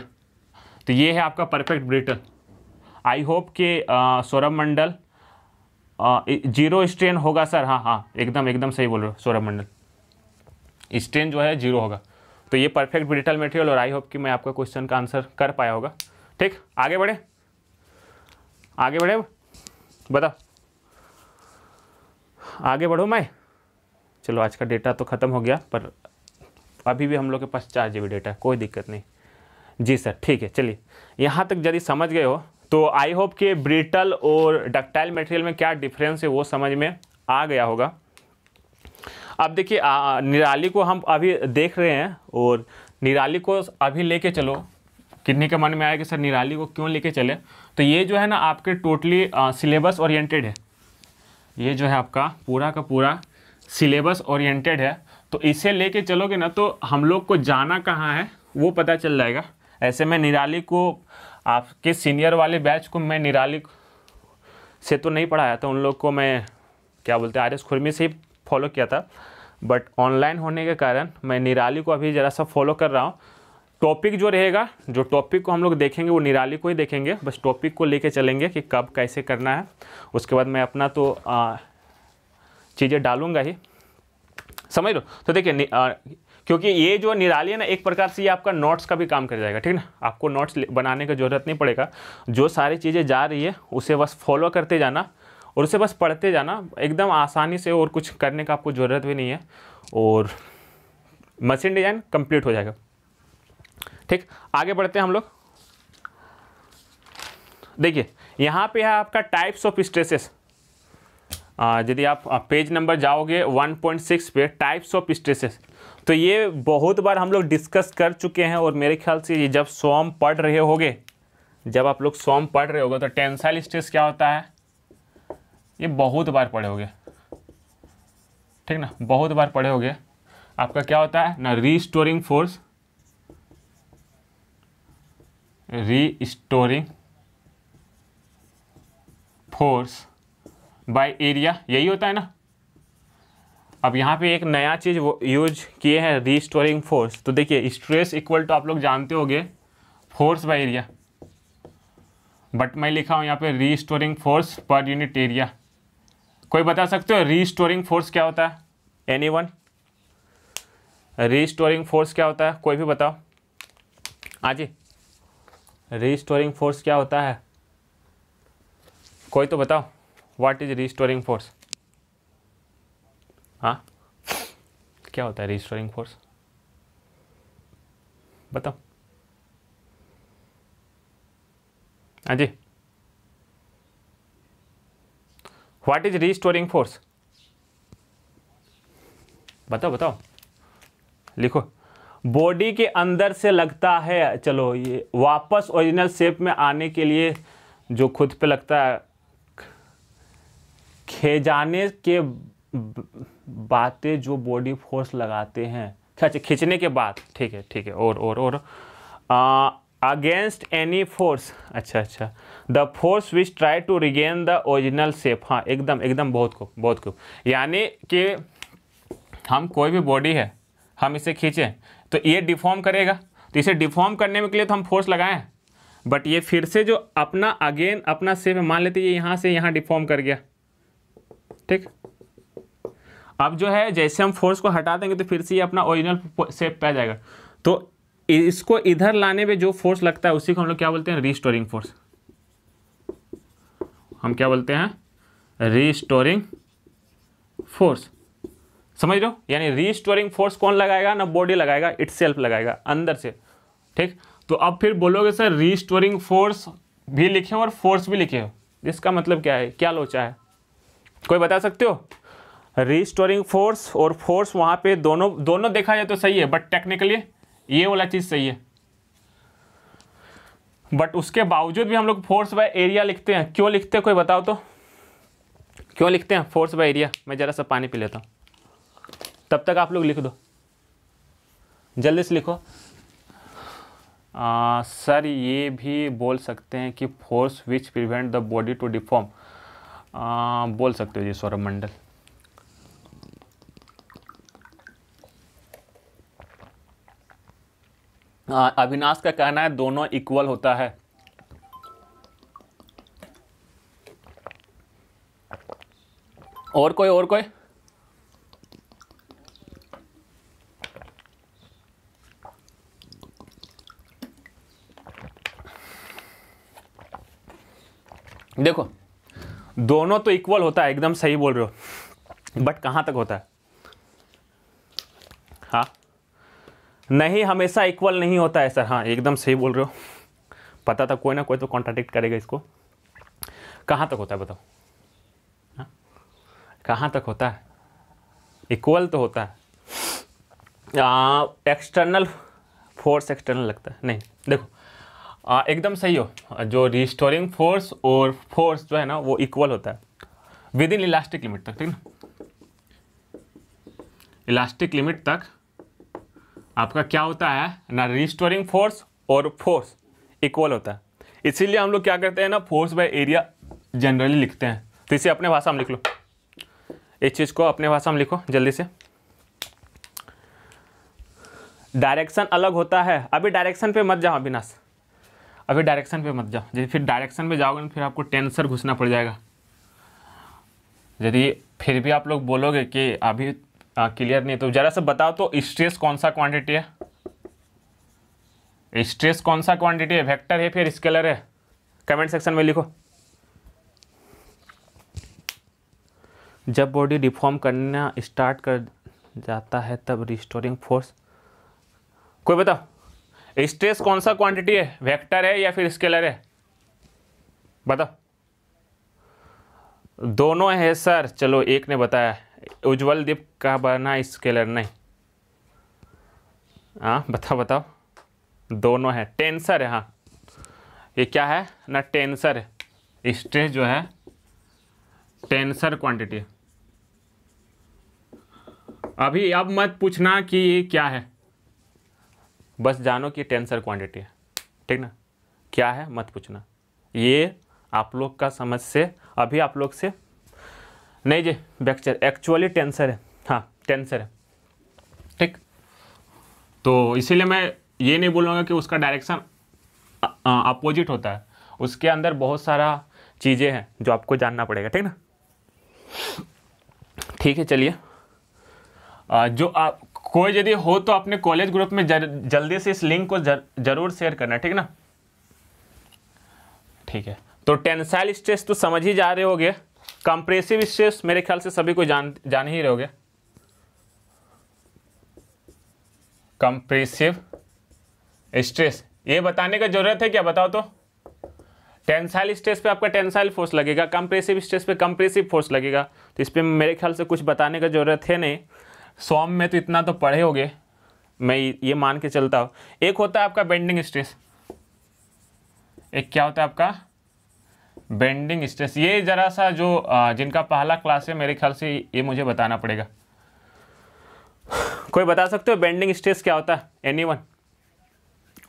तो ये है आपका परफेक्ट ब्रिटल आई होप के सौरभ मंडल जीरो स्ट्रेन होगा सर हाँ हाँ एकदम एकदम सही बोल रहे हो सौरभ मंडल स्ट्रेन जो है जीरो होगा तो ये परफेक्ट ब्रिटल मटेरियल और आई होप कि मैं आपका क्वेश्चन का आंसर कर पाया होगा ठीक आगे बढ़े आगे बढ़े बता आगे बढ़ो मैं चलो आज का डेटा तो ख़त्म हो गया पर अभी भी हम लोग के पास चार जी डेटा है कोई दिक्कत नहीं जी सर ठीक है चलिए यहाँ तक यदि समझ गए हो तो आई होप कि ब्रिटल और डक्टाइल मटेरियल में क्या डिफरेंस है वो समझ में आ गया होगा अब देखिए निराली को हम अभी देख रहे हैं और निराली को अभी लेके चलो किडनी के मन में आया कि सर निराली को क्यों लेके चले तो ये जो है ना आपके टोटली सिलेबस ओरिएंटेड है ये जो है आपका पूरा का पूरा सिलेबस ओरिएंटेड है तो इसे लेके चलोगे ना तो हम लोग को जाना कहाँ है वो पता चल जाएगा ऐसे में निराली को आपके सीनियर वाले बैच को मैं निराली से तो नहीं पढ़ाया था उन लोग को मैं क्या बोलते हैं आर एस खुरमी से ही फॉलो किया था बट ऑनलाइन होने के कारण मैं निराली को अभी ज़रा सा फॉलो कर रहा हूँ टॉपिक जो रहेगा जो टॉपिक को हम लोग देखेंगे वो निराली को ही देखेंगे बस टॉपिक को लेके चलेंगे कि कब कैसे करना है उसके बाद मैं अपना तो आ, चीज़ें डालूंगा ही समझ लो तो देखिए क्योंकि ये जो निराली है ना एक प्रकार से ये आपका नोट्स का भी काम कर जाएगा ठीक है ना आपको नोट्स बनाने की ज़रूरत नहीं पड़ेगा जो सारी चीज़ें जा रही है उसे बस फॉलो करते जाना और उसे बस पढ़ते जाना एकदम आसानी से और कुछ करने का आपको ज़रूरत भी नहीं है और मशीन डिज़ाइन कंप्लीट हो जाएगा ठीक आगे बढ़ते हैं हम लोग देखिए यहाँ पे है आपका टाइप्स ऑफ स्ट्रेसेस यदि आप पेज नंबर जाओगे 1.6 पे टाइप्स ऑफ स्ट्रेसेस तो ये बहुत बार हम लोग डिस्कस कर चुके हैं और मेरे ख्याल से ये जब सॉम पढ़ रहे होगे जब आप लोग सॉम पढ़ रहे होगे तो टेंसाइल स्ट्रेस क्या होता है ये बहुत बार पढ़े होगे ठीक ना बहुत बार पढ़े होगे आपका क्या होता है ना restoring force restoring force by area यही होता है ना अब यहाँ पे एक नया चीज़ वो यूज किए हैं रीस्टोरिंग फोर्स तो देखिए स्ट्रेस इक्वल टू आप लोग जानते होंगे फोर्स बाय एरिया बट मैं लिखा हूँ यहाँ पे restoring force per unit area कोई बता सकते हो रीस्टोरिंग फोर्स क्या होता है एनी वन रीस्टोरिंग फोर्स क्या होता है कोई भी बताओ हाँ जी रीस्टोरिंग फोर्स क्या होता है कोई तो बताओ व्हाट इज रिस्टोरिंग फोर्स हाँ क्या होता है रिस्टोरिंग फोर्स बताओ हाँ जी व्हाट इज रिस्टोरिंग फोर्स बताओ बताओ लिखो बॉडी के अंदर से लगता है चलो ये वापस ओरिजिनल शेप में आने के लिए जो खुद पे लगता है खेजाने के बातें जो बॉडी फोर्स लगाते हैं अच्छा, अच्छा खींचने के बाद ठीक है ठीक है और और और अगेंस्ट एनी फोर्स अच्छा अच्छा the force which try to regain the original shape हाँ एकदम एकदम बहुत खूब बहुत खूब यानी कि हम कोई भी बॉडी है हम इसे खींचें तो ये डिफॉर्म करेगा तो इसे डिफॉर्म करने के लिए तो हम फोर्स लगाएं बट ये फिर से जो अपना अगेन अपना सेप मान लेते ये यहाँ से यहाँ डिफॉर्म कर गया ठीक अब जो है जैसे हम फोर्स को हटा देंगे तो फिर से ये अपना ओरिजिनल शेप पे आ जाएगा तो इसको इधर लाने में जो फोर्स लगता है उसी को हम लोग क्या बोलते हैं रिस्टोरिंग फोर्स हम क्या बोलते हैं रिस्टोरिंग फोर्स समझ लो यानी रिस्टोरिंग फोर्स कौन लगाएगा ना बॉडी लगाएगा इट्स लगाएगा अंदर से ठीक तो अब फिर बोलोगे सर रिस्टोरिंग फोर्स भी लिखे हो और फोर्स भी लिखे हो इसका मतलब क्या है क्या लोचा है कोई बता सकते हो रिस्टोरिंग फोर्स और फोर्स वहां पे दोनों दोनों देखा जाए तो सही है बट टेक्निकली ये वाला चीज़ सही है बट उसके बावजूद भी हम लोग फोर्स बाय एरिया लिखते हैं क्यों लिखते हैं कोई बताओ तो क्यों लिखते हैं फोर्स बाय एरिया मैं ज़रा सा पानी पी लेता हूँ तब तक आप लोग लिख दो जल्दी से लिखो आ, सर ये भी बोल सकते हैं कि force which prevent the body to deform आ, बोल सकते हो जी सौरभ मंडल अविनाश का कहना है दोनों इक्वल होता है और कोई और कोई देखो दोनों तो इक्वल होता है एकदम सही बोल रहे हो बट कहाँ तक होता है हाँ नहीं हमेशा इक्वल नहीं होता है सर हाँ एकदम सही बोल रहे हो पता था कोई ना कोई तो कॉन्ट्राडिक्ट करेगा इसको कहाँ तक होता है बताओ हाँ कहाँ तक होता है इक्वल तो होता है एक्सटर्नल फोर्स एक्सटर्नल लगता है नहीं देखो एकदम सही हो जो रिस्टोरिंग फोर्स और फोर्स जो है ना वो इक्वल होता है विद इन इलास्टिक लिमिट तक ठीक ना इलास्टिक लिमिट तक आपका क्या होता है ना रिस्टोरिंग फोर्स और फोर्स इक्वल होता है इसीलिए हम लोग क्या करते हैं ना फोर्स बाय एरिया जनरली लिखते हैं तो इसे अपने भाषा में लिख लो इस चीज़ को अपने भाषा में लिखो जल्दी से डायरेक्शन अलग होता है अभी डायरेक्शन पे मत जाओ अविनाश अभी डायरेक्शन पे मत जाओ यदि फिर डायरेक्शन में जाओगे ना फिर आपको टेंसर घुसना पड़ जाएगा यदि फिर भी आप लोग बोलोगे कि अभी क्लियर नहीं तो ज़रा सा बताओ तो स्ट्रेस कौन सा क्वांटिटी है स्ट्रेस कौन सा क्वांटिटी है वेक्टर है फिर स्केलर है कमेंट सेक्शन में लिखो जब बॉडी रिफॉर्म करना स्टार्ट कर जाता है तब रिस्टोरिंग फोर्स कोई बताओ स्ट्रेस कौन सा क्वांटिटी है वेक्टर है या फिर स्केलर है बताओ दोनों है सर चलो एक ने बताया उज्जवल दीप का बना स्केलर नहीं हाँ बताओ बताओ दोनों है टेंसर है हाँ ये क्या है ना टेंसर है स्ट्रेस जो है टेंसर क्वांटिटी अभी अब मत पूछना कि ये क्या है बस जानो कि टेंसर क्वांटिटी है ठीक ना क्या है मत पूछना ये आप लोग का समझ से अभी आप लोग से नहीं जी बैक्चर एक्चुअली टेंसर है हाँ टेंसर है ठीक तो इसीलिए मैं ये नहीं बोलूँगा कि उसका डायरेक्शन अपोजिट होता है उसके अंदर बहुत सारा चीज़ें हैं जो आपको जानना पड़ेगा ठीक ना ठीक है चलिए जो आप कोई यदि हो तो अपने कॉलेज ग्रुप में जर, जल्दी से इस लिंक को जर, जरूर शेयर करना ठीक ना ठीक है तो टेंसाइल स्ट्रेस तो समझ ही जा रहे होगे कंप्रेसिव स्ट्रेस मेरे ख्याल से सभी को जान जान ही रहोगे कंप्रेसिव स्ट्रेस ये बताने का जरूरत है क्या बताओ तो टेंसाइल स्ट्रेस पे आपका टेंसाइल फोर्स लगेगा कंप्रेसिव स्ट्रेस पे कंप्रेसिव फोर्स लगेगा तो इस पर मेरे ख्याल से कुछ बताने का जरूरत है नहीं सॉम में तो इतना तो पढ़े होगे मैं ये मान के चलता हूँ एक होता है आपका बेंडिंग स्ट्रेस एक क्या होता है आपका बेंडिंग स्ट्रेस ये ज़रा सा जो जिनका पहला क्लास है मेरे ख्याल से ये मुझे बताना पड़ेगा कोई बता सकते हो बेंडिंग स्ट्रेस क्या होता है any one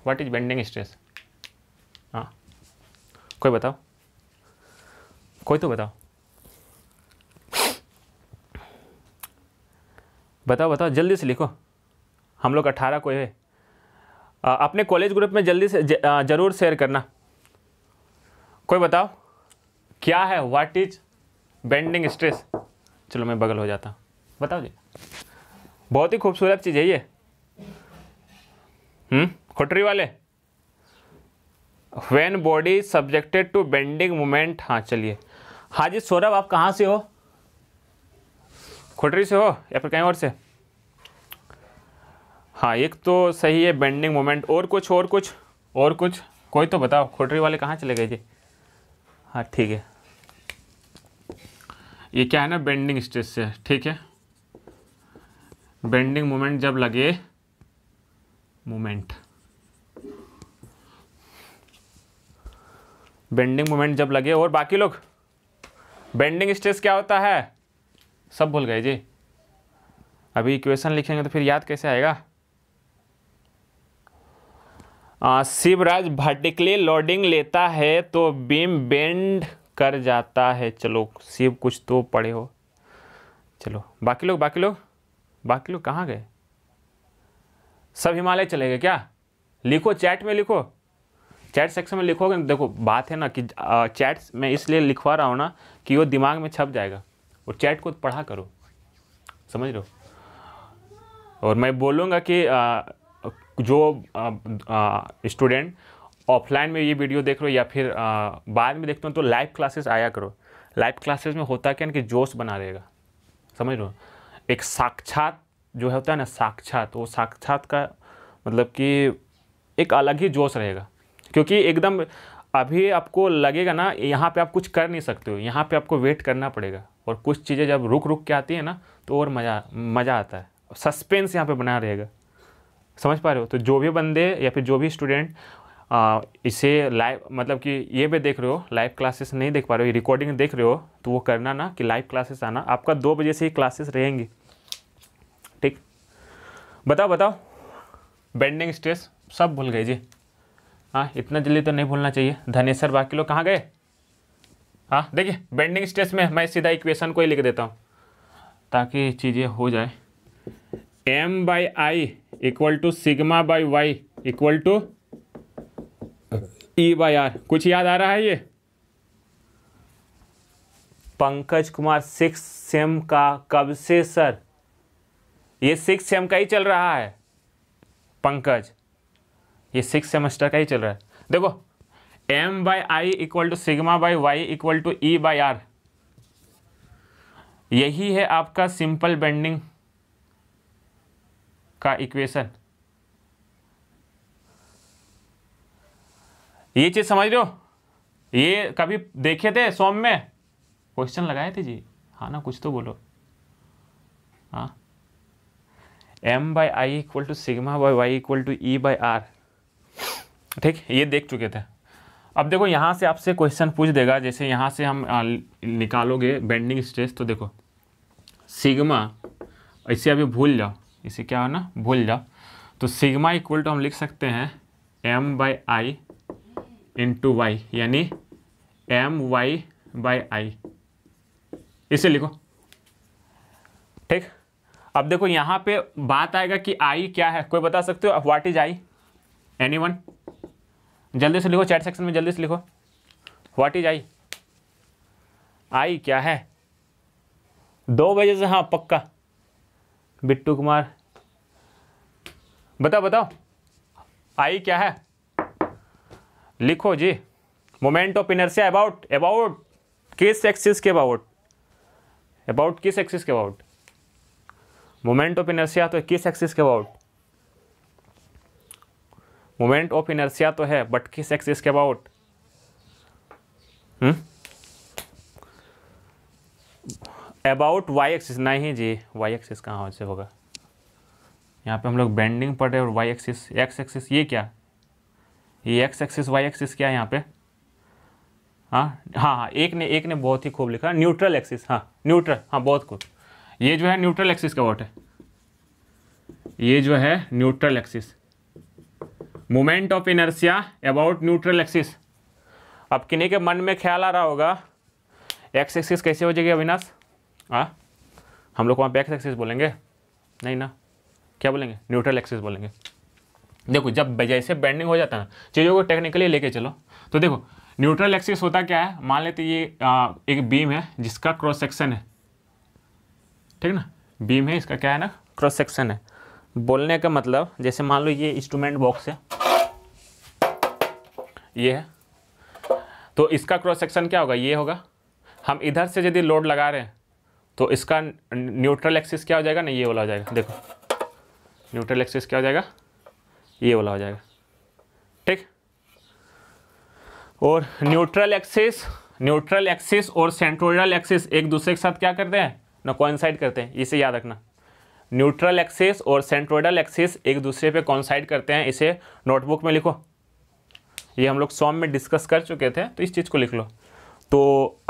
what is bending stress हाँ कोई बताओ कोई तो बताओ बताओ बताओ जल्दी से लिखो हम लोग अट्ठारह को है अपने कॉलेज ग्रुप में जल्दी से जरूर शेयर करना कोई बताओ क्या है व्हाट इज बेंडिंग स्ट्रेस चलो मैं बगल हो जाता हूँ बताओ जी बहुत ही खूबसूरत चीज़ है ये हम्म खोटरी वाले when body subjected to bending moment हाँ चलिए हाँ जी सौरभ आप कहाँ से हो खोटरी से हो या फिर कहीं और से हाँ एक तो सही है बेंडिंग मोमेंट और कुछ और कुछ और कुछ कोई तो बताओ खोटरी वाले कहाँ चले गए जी हाँ ठीक है ये क्या है ना बेंडिंग स्ट्रेस से ठीक है बेंडिंग मोमेंट जब लगे मोमेंट बेंडिंग मोमेंट जब लगे और बाकी लोग बेंडिंग स्ट्रेस क्या होता है सब भूल गए जी अभी इक्वेशन लिखेंगे तो फिर याद कैसे आएगा शिवराज भर्टिकली लोडिंग लेता है तो बीम बेंड कर जाता है चलो शिव कुछ तो पढ़े हो चलो बाकी लोग बाकी लोग बाकी लोग कहाँ गए सब हिमालय चले गए क्या लिखो चैट में लिखो चैट सेक्शन में लिखोगे देखो बात है ना कि चैट में इसलिए लिखवा रहा हूँ ना कि वो दिमाग में छप जाएगा वो चैट को पढ़ा करो समझ लो और मैं बोलूँगा कि आ, जो स्टूडेंट ऑफलाइन में ये वीडियो देख रहे हो या फिर बाद में देखते हो तो लाइव क्लासेस आया करो लाइव क्लासेस में होता क्या कि जोश बना रहेगा समझ लो एक साक्षात जो होता है ना साक्षात वो साक्षात का मतलब कि एक अलग ही जोश रहेगा क्योंकि एकदम अभी आपको लगेगा ना यहाँ पे आप कुछ कर नहीं सकते हो यहाँ पे आपको वेट करना पड़ेगा और कुछ चीज़ें जब रुक रुक के आती है ना तो और मज़ा मज़ा आता है सस्पेंस यहाँ पे बना रहेगा समझ पा रहे हो तो जो भी बंदे या फिर जो भी स्टूडेंट इसे लाइव मतलब कि ये भी देख रहे हो लाइव क्लासेस नहीं देख पा रहे हो ये रिकॉर्डिंग देख रहे हो तो वो करना ना कि लाइव क्लासेस आना आपका दो बजे से ही क्लासेस रहेंगी ठीक बताओ बताओ बेंडिंग स्ट्रेस सब भूल गए जी हाँ इतना जल्दी तो नहीं भूलना चाहिए धनेश्वर बाकी लोग कहाँ गए हाँ देखिए बेंडिंग स्ट्रेस में मैं सीधा इक्वेशन को ही लिख देता हूँ ताकि चीज़ें हो जाए M by I equal to sigma by Y equal to E by R कुछ याद आ रहा है ये पंकज कुमार सिक्स सेम का कब से सर ये सिक्स सेम का ही चल रहा है पंकज ये सिक्स सेमेस्टर का ही चल रहा है देखो M by I equal to sigma by Y equal to E by R यही है आपका सिंपल बेंडिंग का इक्वेशन ये चीज़ समझ लो ये कभी देखे थे सोम में क्वेश्चन लगाए थे जी हाँ ना कुछ तो बोलो हाँ M by I equal to sigma by Y equal to E by R ठीक ये देख चुके थे अब देखो यहाँ से आपसे क्वेश्चन पूछ देगा जैसे यहाँ से हम निकालोगे बेंडिंग स्ट्रेस तो देखो सिग्मा इसे अभी भूल जाओ इसे क्या होना ना भूल जाओ तो सिग्मा इक्वल टू हम लिख सकते हैं M by I into Y यानी एम वाई बाई आई इसे लिखो ठीक अब देखो यहाँ पे बात आएगा कि आई क्या है कोई बता सकते हो what is I any one जल्दी से लिखो चैट सेक्शन में जल्दी से लिखो व्हाट इज आई आई क्या है दो बजे से हाँ पक्का बिट्टू कुमार बताओ बताओ आई क्या है लिखो जी moment of inertia about about किस एक्सिस के अबाउट अबाउट किस एक्सिस के अबाउट मोमेंट ऑफ इनर्सिया तो किस एक्सिस के अबाउट मोमेंट ऑफ इनर्सिया तो है बट किस एक्सिस के अबाउट अबाउट वाई एक्सिस नहीं जी वाई एक्सिस कहाँ से होगा यहाँ पे हम लोग बेंडिंग पढ़ रहे और वाई एक्सिस एक्स एक्सिस ये क्या ये एक्स एक्सिस वाई एक्सिस क्या है यहाँ पे हाँ हाँ हाँ एक ने एक ने बहुत ही खूब लिखा न्यूट्रल एक्सिस हाँ न्यूट्रल हाँ बहुत खूब ये जो है न्यूट्रल एक्सिस का वोट है ये जो है neutral axis moment of inertia about neutral axis अब किन्हीं के मन में ख्याल आ रहा होगा एक्स एक्सिस कैसे हो जाएगी अविनाश हाँ हम लोग वहाँ पे एक्स एक्सिस बोलेंगे नहीं ना क्या बोलेंगे न्यूट्रल एक्सिस बोलेंगे देखो जब जैसे बैंडिंग हो जाता है ना चीज़ों को टेक्निकली लेके चलो तो देखो न्यूट्रल एक्सिस होता क्या है मान लेते ये आ, एक बीम है जिसका क्रॉस सेक्शन है ठीक ना बीम है इसका क्या है ना क्रॉस सेक्शन है बोलने का मतलब जैसे मान लो ये इंस्ट्रूमेंट बॉक्स है ये है तो इसका क्रॉस सेक्शन क्या होगा ये होगा हम इधर से यदि लोड लगा रहे हैं तो इसका न्यूट्रल एक्सिस क्या हो जाएगा ना ये वाला हो जाएगा देखो न्यूट्रल एक्सिस क्या हो जाएगा ये वाला हो जाएगा ठीक और न्यूट्रल एक्सिस न्यूट्रल एक्सिस और सेंट्रोइडल एक्सिस एक दूसरे के साथ क्या करते हैं ना कोइंसाइड करते हैं इसे याद रखना न्यूट्रल एक्सिस और सेंट्रोइडल एक्सिस एक दूसरे पे कॉन्साइड करते हैं इसे नोटबुक में लिखो ये हम लोग सॉम में डिस्कस कर चुके थे तो इस चीज़ को लिख लो तो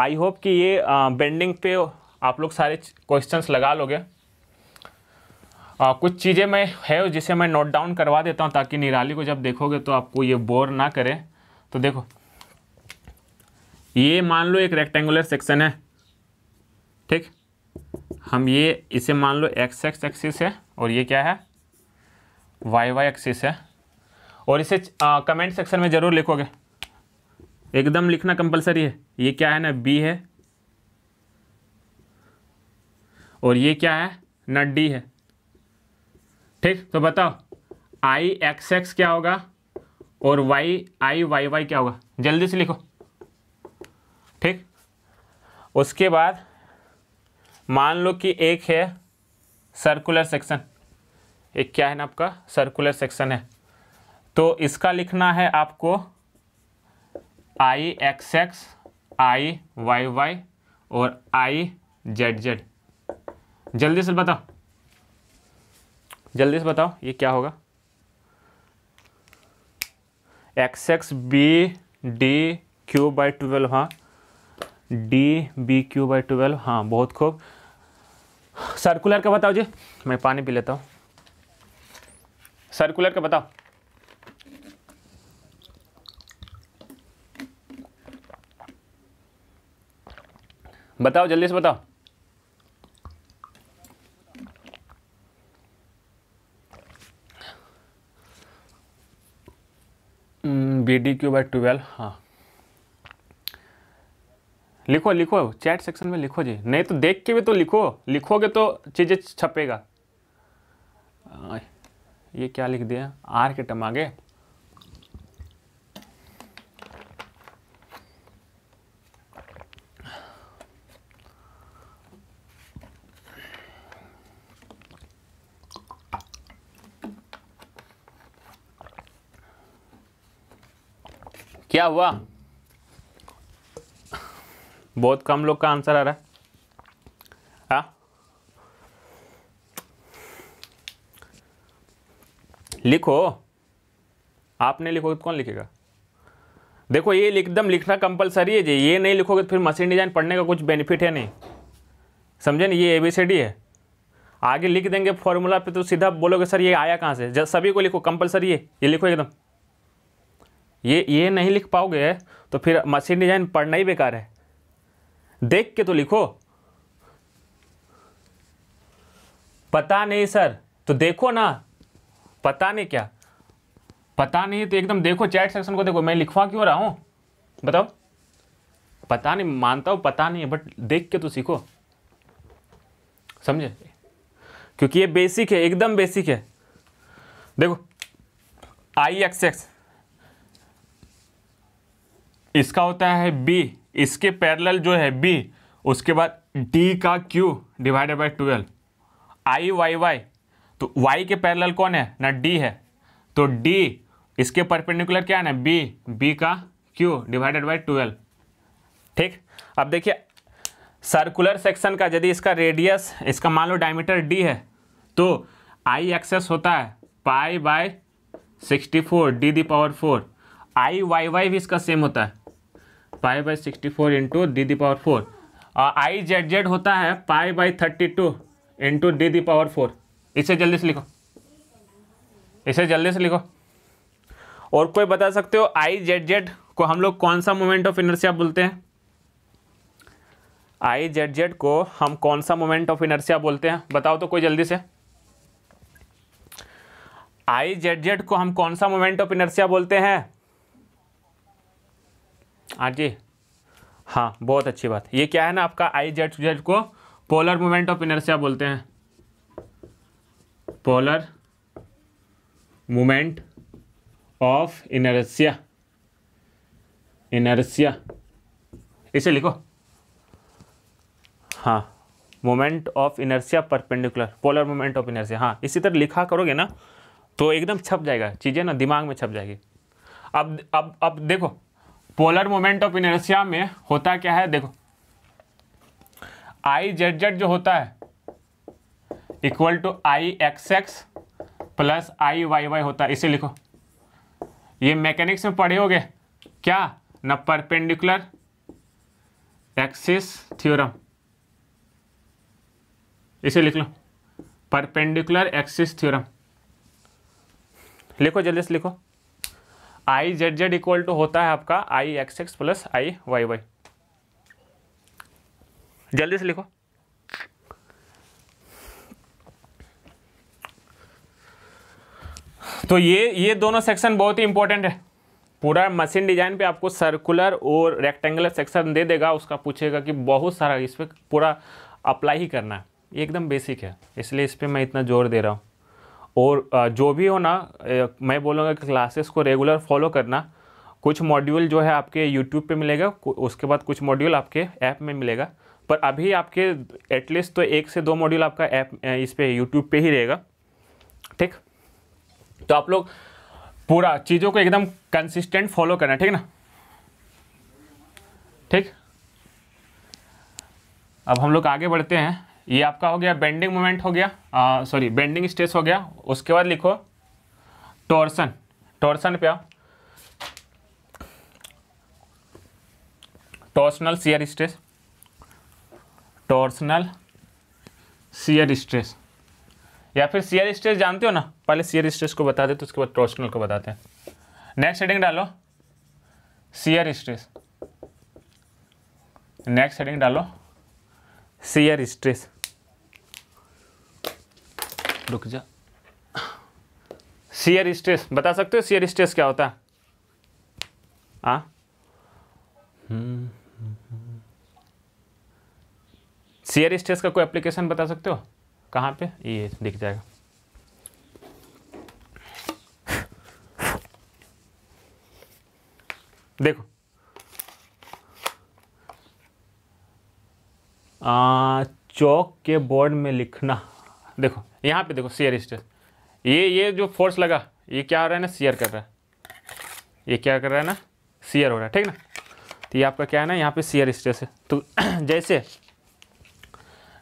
आई होप कि ये बेंडिंग पे आप लोग सारे क्वेश्चंस लगा लोगे आ, कुछ चीज़ें मैं है जिसे मैं नोट डाउन करवा देता हूँ ताकि निराली को जब देखोगे तो आपको ये बोर ना करे तो देखो ये मान लो एक रेक्टेंगुलर सेक्शन है ठीक हम ये इसे मान लो एक्स एक्स एक्सिस है और ये क्या है वाई वाई एक्सिस है और इसे आ, कमेंट सेक्शन में ज़रूर लिखोगे एकदम लिखना कंपलसरी है ये क्या है ना बी है और ये क्या है ना डी है ठीक तो बताओ आई एक्स एक्स क्या होगा और वाई आई वाई वाई क्या होगा जल्दी से लिखो ठीक उसके बाद मान लो कि एक है सर्कुलर सेक्शन एक क्या है ना आपका सर्कुलर सेक्शन है तो इसका लिखना है आपको I X X I Y Y और आई जेड जेड जल्दी से बताओ जल्दी से बताओ ये क्या होगा X X B D cube by twelve हाँ D B cube by twelve हाँ बहुत खूब सर्कुलर का बताओ जी मैं पानी पी लेता हूँ सर्कुलर का बताओ बताओ जल्दी से बताओ B D cube by twelve हाँ लिखो लिखो चैट सेक्शन में लिखो जी नहीं तो देख के भी तो लिखो लिखोगे तो चीज़ें छपेगा ये क्या लिख दिया आर के टमागे क्या हुआ बहुत कम लोग का आंसर आ रहा है हाँ लिखो आपने लिखो तो कौन लिखेगा देखो ये एकदम लिखना कंपलसरी है जी ये नहीं लिखोगे तो फिर मशीन डिजाइन पढ़ने का कुछ बेनिफिट है नहीं समझे ना ये ए बी सी डी है आगे लिख देंगे फॉर्मूला पे तो सीधा बोलोगे सर ये आया कहाँ से जब सभी को लिखो कंपलसरी है ये लिखो एकदम ये ये नहीं लिख पाओगे तो फिर मशीन डिजाइन पढ़ना ही बेकार है देख के तो लिखो पता नहीं सर तो देखो ना पता नहीं क्या पता नहीं तो एकदम देखो चैट सेक्शन को देखो मैं लिखवा क्यों रहा हूं बताओ पता नहीं मानता हूं पता नहीं है बट देख के तो सीखो समझे क्योंकि ये बेसिक है एकदम बेसिक है देखो आई एक्स एक्स इसका होता है बी इसके पैरेलल जो है बी उसके बाद डी का cube divided by twelve I Y Y तो वाई के पैरेलल कौन है ना डी है तो डी इसके परपेंडिकुलर क्या है ना बी बी का क्यू डिवाइडेड बाई ट्वेल्व ठीक अब देखिए सर्कुलर सेक्शन का यदि इसका रेडियस इसका मान लो डायमीटर डी है तो आई एक्सेस होता है pi by sixty four D the power four I Y Y भी इसका सेम होता है pi by sixty four into D the power four और आई जेड जेड होता है pi by thirty two into D the power four इसे जल्दी से लिखो इसे जल्दी से लिखो और कोई बता सकते हो आई जेड जेड को हम लोग कौन सा मोमेंट ऑफ इनर्सिया बोलते हैं आई जेड जेड को हम कौन सा मोमेंट ऑफ इनर्सिया बोलते हैं बताओ तो कोई जल्दी से आई जेड जेड को हम कौन सा मोमेंट ऑफ इनर्सिया बोलते हैं आर हाँ जी हाँ बहुत अच्छी बात ये क्या है ना आपका आई जेड जेड को पोलर मोमेंट ऑफ इनर्सिया बोलते हैं polar moment of inertia inertia इसे लिखो हाँ moment of inertia perpendicular polar moment of inertia हाँ इसी तरह लिखा करोगे ना तो एकदम छप जाएगा चीज़ें ना दिमाग में छप जाएगी अब अब अब देखो पोलर मोमेंट ऑफ इनर्सिया में होता क्या है देखो आई जेड जेड जो होता है equal to I X X plus I Y Y होता है इसे लिखो ये मैकेनिक्स में पढ़े होगे क्या ना परपेंडिकुलर एक्सिस थ्योरम इसे लिख लो परपेंडिकुलर एक्सिस थ्योरम लिखो जल्दी से लिखो I Z Z equal to होता है आपका I X X plus I Y Y जल्दी से लिखो तो ये ये दोनों सेक्शन बहुत ही इंपॉर्टेंट है पूरा मशीन डिजाइन पे आपको सर्कुलर और रेक्टेंगुलर सेक्शन दे देगा उसका पूछेगा कि बहुत सारा इस पर पूरा अप्लाई ही करना है एकदम बेसिक है इसलिए इस पर मैं इतना जोर दे रहा हूँ और जो भी हो ना मैं बोलूँगा कि क्लासेस को रेगुलर फॉलो करना कुछ मॉड्यूल जो है आपके यूट्यूब पे मिलेगा उसके बाद कुछ मॉड्यूल आपके ऐप में मिलेगा पर अभी आपके एटलीस्ट तो एक से दो मॉड्यूल आपका ऐप इस पर यूट्यूब पर ही रहेगा ठीक तो आप लोग पूरा चीज़ों को एकदम कंसिस्टेंट फॉलो करना ठीक ना ठीक अब हम लोग आगे बढ़ते हैं ये आपका हो गया बेंडिंग मोमेंट हो गया सॉरी बेंडिंग स्ट्रेस हो गया उसके बाद लिखो टोर्सन टोर्सन पे आओ torsional shear stress torsional shear stress या फिर सीयर स्ट्रेस जानते हो ना पहले सीयर स्ट्रेस को बता दे तो उसके बाद टोर्सनल को बताते हैं नेक्स्ट हेडिंग डालो सीयर स्ट्रेस नेक्स्ट हेडिंग डालो सीयर स्ट्रेस रुक जा सीयर स्ट्रेस बता सकते हो सीयर स्ट्रेस क्या होता है सीयर स्ट्रेस का कोई एप्लीकेशन बता सकते हो कहाँ पे ये दिख जाएगा देखो आ, चौक के बोर्ड में लिखना देखो यहाँ पे देखो सीयर स्ट्रेस ये ये जो फोर्स लगा ये क्या हो रहा है ना सीयर कर रहा है ये क्या कर रहा है ना सीयर हो रहा है ठीक ना तो ये आपका क्या है ना यहाँ पे सीयर स्ट्रेस है तो *clears throat* जैसे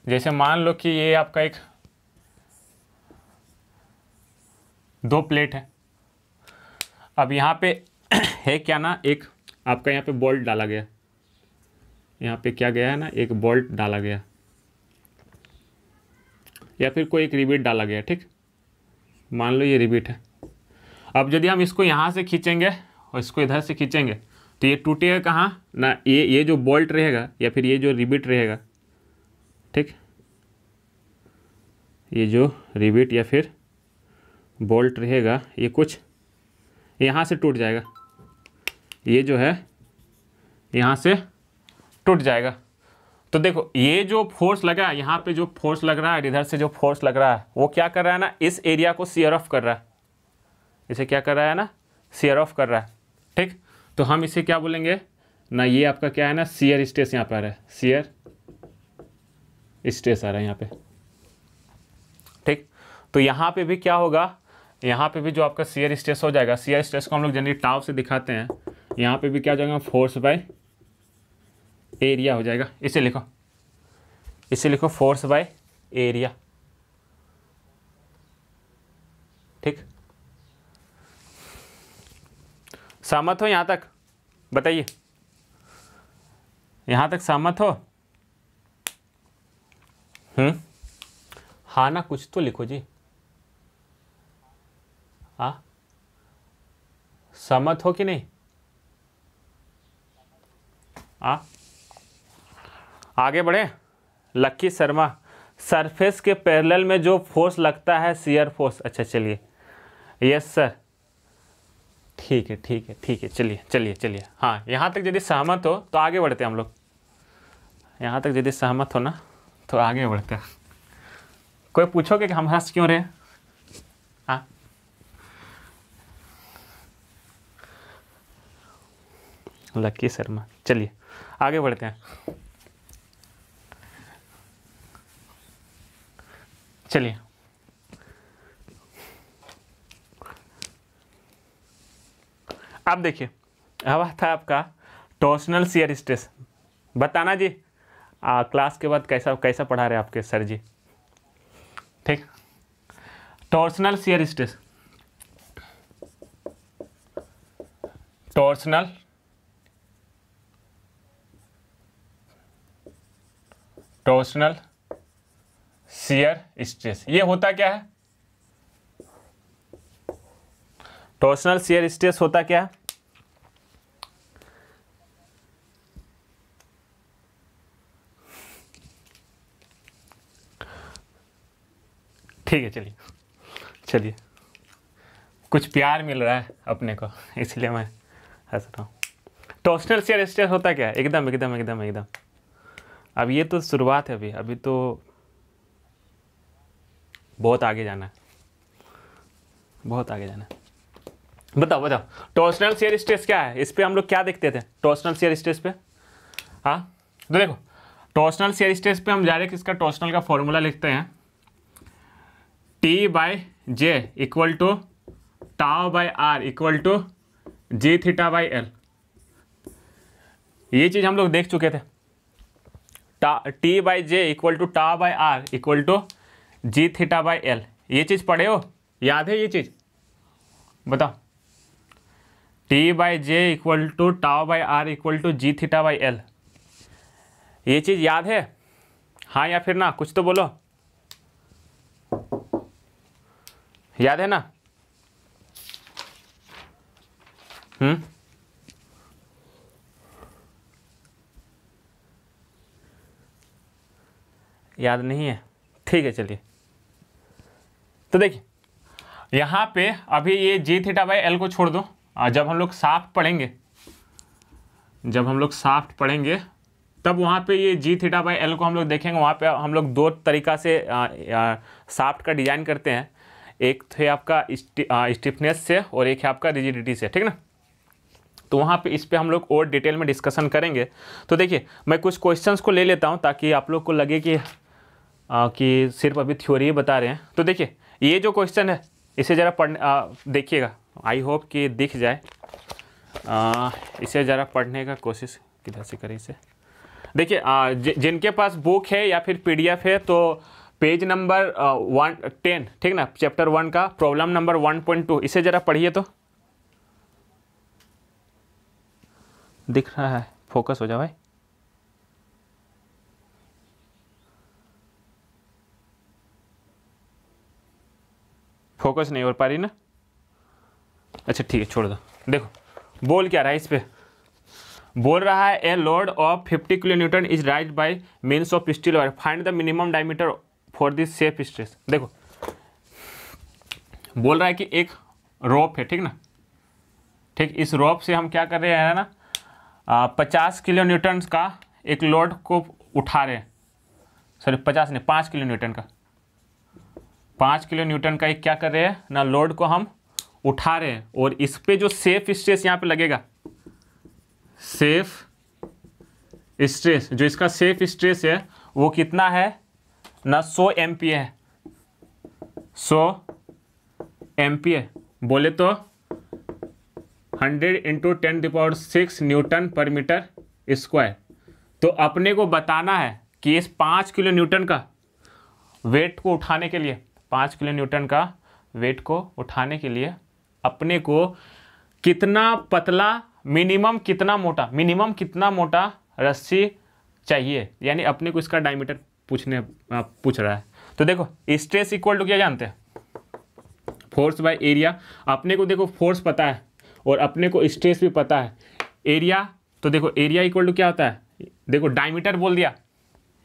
जैसे मान लो कि ये आपका एक दो प्लेट है अब यहाँ पे *clears throat* है क्या ना एक आपका यहाँ पे बोल्ट डाला गया यहाँ पे क्या गया है ना एक बोल्ट डाला गया या फिर कोई एक रिबिट डाला गया ठीक मान लो ये रिबिट है अब यदि हम इसको यहाँ से खींचेंगे और इसको इधर से खींचेंगे तो ये टूटेगा कहाँ ना ये ये जो बोल्ट रहेगा या फिर ये जो रिबिट रहेगा ठीक ये जो रिबिट या फिर बोल्ट रहेगा ये कुछ यहाँ से टूट जाएगा ये जो है यहाँ से टूट जाएगा तो देखो ये जो फोर्स लगा है यहाँ पे जो फोर्स लग रहा है इधर से जो फोर्स लग रहा है वो क्या कर रहा है ना इस एरिया को सीयर ऑफ कर रहा है इसे क्या कर रहा है ना सीयर ऑफ कर रहा है ठीक तो हम इसे क्या बोलेंगे ना ये आपका क्या है ना सीयर स्टेस यहाँ पर आ रहा है सीयर स्टेस आ रहा है यहाँ पे ठीक तो यहाँ पे भी क्या होगा यहाँ पे भी जो आपका सीयर स्ट्रेस हो जाएगा सीयर स्ट्रेस को हम लोग जनरली टाव से दिखाते हैं यहाँ पे भी क्या हो जाएगा फोर्स बाय एरिया हो जाएगा इसे लिखो इसे लिखो फोर्स बाय एरिया ठीक सहमत हो यहाँ तक बताइए यहाँ तक सहमत हो हम्म हाँ ना कुछ तो लिखो जी आ हाँ? सहमत हो कि नहीं हाँ आगे बढ़े लक्की शर्मा सरफेस के पैरेलल में जो फोर्स लगता है सीयर फोर्स अच्छा चलिए यस सर ठीक है ठीक है ठीक है चलिए चलिए चलिए हाँ यहाँ तक यदि सहमत हो तो आगे बढ़ते हम लोग यहाँ तक यदि सहमत हो ना तो आगे बढ़ते कोई पूछोगे कि हम हंस क्यों रहे हाँ लक्की शर्मा चलिए आगे बढ़ते हैं चलिए अब देखिए हवा था आपका टोर्सनल सियर स्ट्रेस बताना जी आ, क्लास के बाद कैसा कैसा पढ़ा रहे आपके सर जी ठीक torsional shear stress torsional torsional shear stress ये होता क्या है टोर्सनल शेयर स्ट्रेस होता क्या ठीक है चलिए चलिए कुछ प्यार मिल रहा है अपने को इसलिए मैं हंस रहा हूँ टॉर्सनल शेयर स्ट्रेस होता क्या है एकदम एकदम एकदम एकदम अब ये तो शुरुआत है अभी अभी तो बहुत आगे जाना है बहुत आगे जाना है बताओ बताओ टॉर्सनल शेयर स्ट्रेस क्या है इस पर हम लोग क्या देखते थे टॉर्सनल शेयर स्ट्रेस पे हाँ तो देखो टॉर्सनल शेयर स्ट्रेस पे हम जा डायरेक्ट किसका टॉर्सनल का फॉर्मूला लिखते हैं T by J equal to tau by R equal to G theta by L ये चीज़ हम लोग देख चुके थे T by J equal to tau by R equal to G theta by L ये चीज़ पढ़े हो याद है ये चीज़ बताओ T by J equal to tau by R equal to G theta by L ये चीज़ याद है हाँ या फिर ना कुछ तो बोलो याद है ना हम्म याद नहीं है ठीक है चलिए तो देखिए यहाँ पे अभी ये जी थीटा बाई एल को छोड़ दो जब हम लोग साफ्ट पढ़ेंगे जब हम लोग साफ्ट पढ़ेंगे तब वहाँ पे ये जी थीटा बाई एल को हम लोग देखेंगे वहाँ पे हम लोग दो तरीका से साफ्ट का डिज़ाइन करते हैं एक थे तो आपका स्टिफनेस से और एक है आपका रिजिडिटी से ठीक ना तो वहाँ पे इस पर हम लोग और डिटेल में डिस्कशन करेंगे तो देखिए मैं कुछ क्वेश्चंस को ले लेता हूँ ताकि आप लोग को लगे कि आ, कि सिर्फ अभी थ्योरी ही बता रहे हैं तो देखिए ये जो क्वेश्चन है इसे ज़रा पढ़ देखिएगा आई होप कि दिख जाए आ, इसे ज़रा पढ़ने का कोशिश किधर से करें इसे देखिए जिनके पास बुक है या फिर पीडीएफ है तो पेज नंबर वन टेन ठीक ना चैप्टर वन का problem number one point two इसे ज़रा पढ़िए तो दिख रहा है फोकस हो जाए भाई फोकस नहीं हो पा रही ना अच्छा ठीक है छोड़ दो देखो बोल क्या रहा है इस पर बोल रहा है a load of 50 kilo newton is raise by means of steel wire find the minimum diameter for this safe stress देखो बोल रहा है कि एक रोप है ठीक ना ठीक इस रोप से हम क्या कर रहे हैं ना पचास किलो न्यूटन का एक लोड को उठा रहे हैं सॉरी पचास नहीं पाँच किलो न्यूटन का पाँच किलो न्यूटन का एक क्या कर रहे हैं ना लोड को हम उठा रहे हैं और इस पर जो सेफ स्ट्रेस यहाँ पे लगेगा सेफ स्ट्रेस जो इसका सेफ स्ट्रेस है वो कितना है ना सो एम है सो एम बोले तो 100 into ten the power six newton per metre square तो अपने को बताना है कि इस पाँच किलो न्यूटन का वेट को उठाने के लिए पाँच किलो न्यूटन का वेट को उठाने के लिए अपने को कितना पतला मिनिमम कितना मोटा मिनिमम कितना मोटा रस्सी चाहिए यानी अपने को इसका डायमीटर पूछने पूछ रहा है तो देखो स्ट्रेस इक्वल टू क्या जानते हैं फोर्स बाय एरिया अपने को देखो फोर्स पता है और अपने को स्ट्रेस भी पता है एरिया तो देखो एरिया इक्वल टू क्या होता है देखो डायमीटर बोल दिया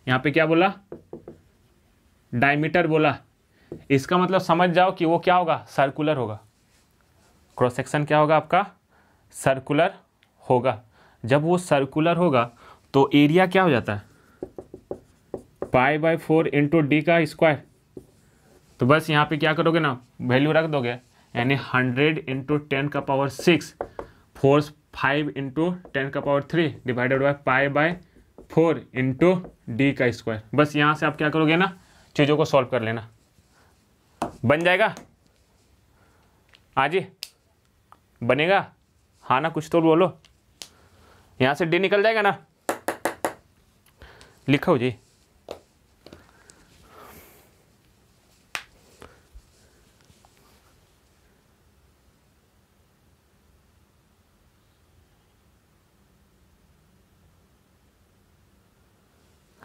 यहाँ पे क्या बोला डायमीटर बोला इसका मतलब समझ जाओ कि वो क्या होगा सर्कुलर होगा क्रॉस सेक्शन क्या होगा आपका सर्कुलर होगा जब वो सर्कुलर होगा तो एरिया क्या हो जाता है pi by four into D का स्क्वायर तो बस यहाँ पे क्या करोगे ना वैल्यू रख दोगे यानी हंड्रेड इंटू टेन का power six force five into ten का power three divided by pi by four into D का स्क्वायर बस यहाँ से आप क्या करोगे ना चीज़ों को सॉल्व कर लेना बन जाएगा जी बनेगा हाँ ना कुछ तो बोलो यहाँ से डी निकल जाएगा ना लिखो जी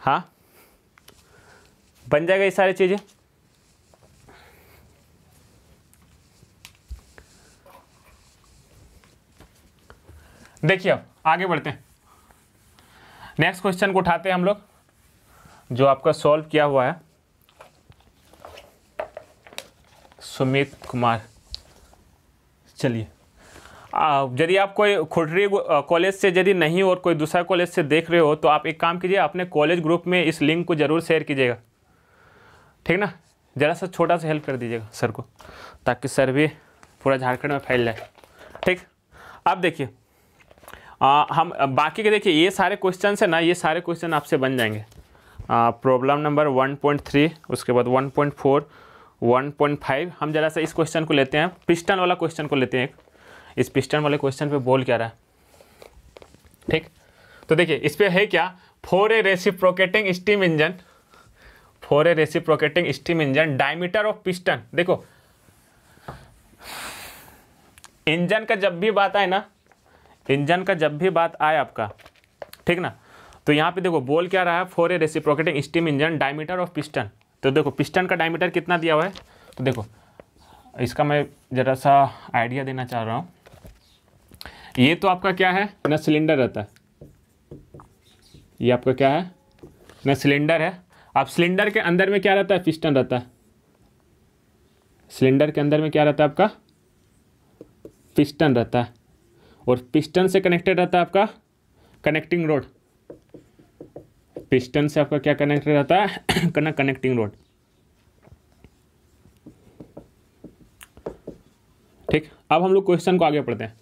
हाँ बन जाएगा ये सारी चीज़ें देखिए अब आगे बढ़ते हैं नेक्स्ट क्वेश्चन को उठाते हैं हम लोग जो आपका सॉल्व किया हुआ है सुमित कुमार चलिए यदि आप कोई खुटरी कॉलेज से यदि नहीं और कोई दूसरा कॉलेज से देख रहे हो तो आप एक काम कीजिए अपने कॉलेज ग्रुप में इस लिंक को ज़रूर शेयर कीजिएगा ठीक ना ज़रा सा छोटा सा हेल्प कर दीजिएगा सर को ताकि सर भी पूरा झारखंड में फैल जाए ठीक अब देखिए आ, हम बाकी के देखिए ये सारे क्वेश्चन है ना ये सारे क्वेश्चन आपसे बन जाएंगे प्रॉब्लम नंबर 1.3 उसके बाद 1.4 1.5 हम ज़रा सा इस क्वेश्चन को लेते हैं पिस्टन वाला क्वेश्चन को लेते हैं इस पिस्टन वाले क्वेश्चन पे बोल क्या रहा है ठीक तो देखिए इस पर है क्या for a reciprocating steam engine for a reciprocating steam engine diameter of piston देखो इंजन का जब भी बात आए ना इंजन का जब भी बात आए आपका ठीक ना तो यहाँ पे देखो बोल क्या रहा है for a reciprocating steam engine diameter of piston तो देखो पिस्टन का डायमीटर कितना दिया हुआ है तो देखो इसका मैं ज़रा सा आइडिया देना चाह रहा हूँ ये तो आपका क्या है न सिलेंडर रहता है ये आपका क्या है न सिलेंडर है आप सिलेंडर के अंदर में क्या रहता है पिस्टन रहता है सिलेंडर के अंदर में क्या रहता है आपका पिस्टन रहता है और पिस्टन से कनेक्टेड रहता है आपका कनेक्टिंग रोड पिस्टन से आपका क्या कनेक्टेड रहता है *coughs* कनेक्टिंग रोड ठीक अब हम लोग क्वेश्चन को आगे पढ़ते हैं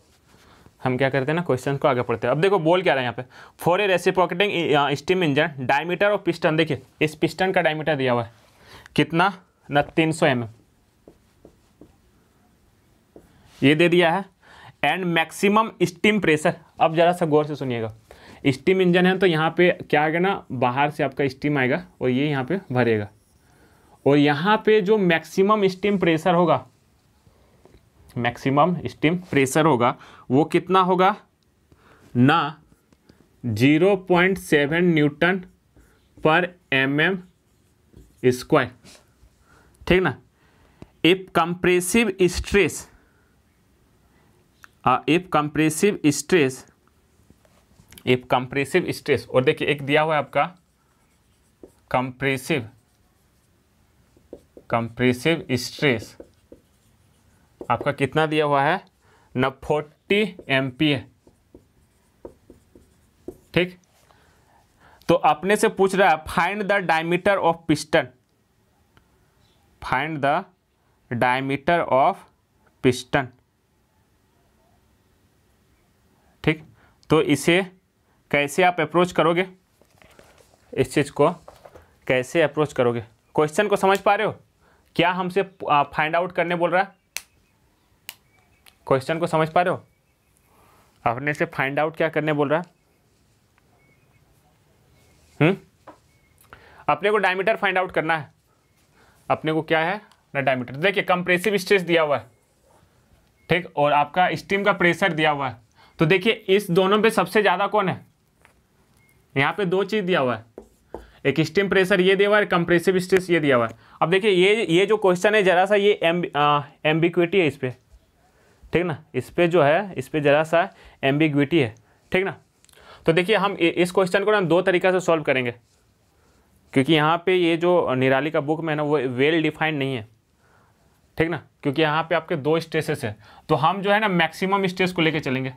हम क्या करते हैं ना क्वेश्चन को आगे पढ़ते हैं अब देखो बोल क्या रहा है यहाँ पे for a pocketing steam engine diameter of piston देखिए इस पिस्टन का डायमीटर दिया हुआ है कितना ना तीन सौ एम ये दे दिया है एंड मैक्सिमम स्टीम प्रेशर अब ज़रा सा गौर से सुनिएगा स्टीम इंजन है तो यहाँ पे क्या आएगा ना बाहर से आपका स्टीम आएगा और ये यहाँ पे भरेगा और यहाँ पे जो मैक्सिमम स्टीम प्रेशर होगा मैक्सिमम स्टीम प्रेशर होगा वो कितना होगा ना 0.7 न्यूटन पर एम एम स्क्वायर ठीक ना if compressive stress if compressive stress if compressive stress और देखिए एक दिया हुआ है आपका कंप्रेसिव कंप्रेसिव स्ट्रेस आपका कितना दिया हुआ है न फोर्टी एम ठीक तो अपने से पूछ रहा है find the diameter of piston find the diameter of piston ठीक तो इसे कैसे आप अप्रोच करोगे इस चीज़ को कैसे अप्रोच करोगे क्वेश्चन को समझ पा रहे हो क्या हमसे फाइंड आउट करने बोल रहा है क्वेश्चन को समझ पा रहे हो अपने से फाइंड आउट क्या करने बोल रहा है हम्म? अपने को डायमीटर फाइंड आउट करना है अपने को क्या है ना डायमीटर देखिए कंप्रेसिव स्ट्रेस दिया हुआ है ठीक और आपका स्टीम का प्रेशर दिया हुआ है तो देखिए इस दोनों पे सबसे ज़्यादा कौन है यहाँ पे दो चीज़ दिया हुआ है एक स्टीम प्रेशर ये दिया हुआ है कंप्रेसिव स्ट्रेस ये दिया हुआ है अब देखिए ये ये जो क्वेश्चन है ज़रा सा ये एम्बिक्विटी है इस पर ठीक ना इस पर जो है इस पर ज़रा सा एम्बिग्विटी है ठीक ना तो देखिए हम इस क्वेश्चन को ना दो तरीक़ा से सॉल्व करेंगे क्योंकि यहाँ पे ये जो निराली का बुक में ना वो वेल डिफाइंड नहीं है ठीक ना क्योंकि यहाँ पे आपके दो स्ट्रेसेस हैं तो हम जो है ना मैक्सिमम स्ट्रेस को लेके चलेंगे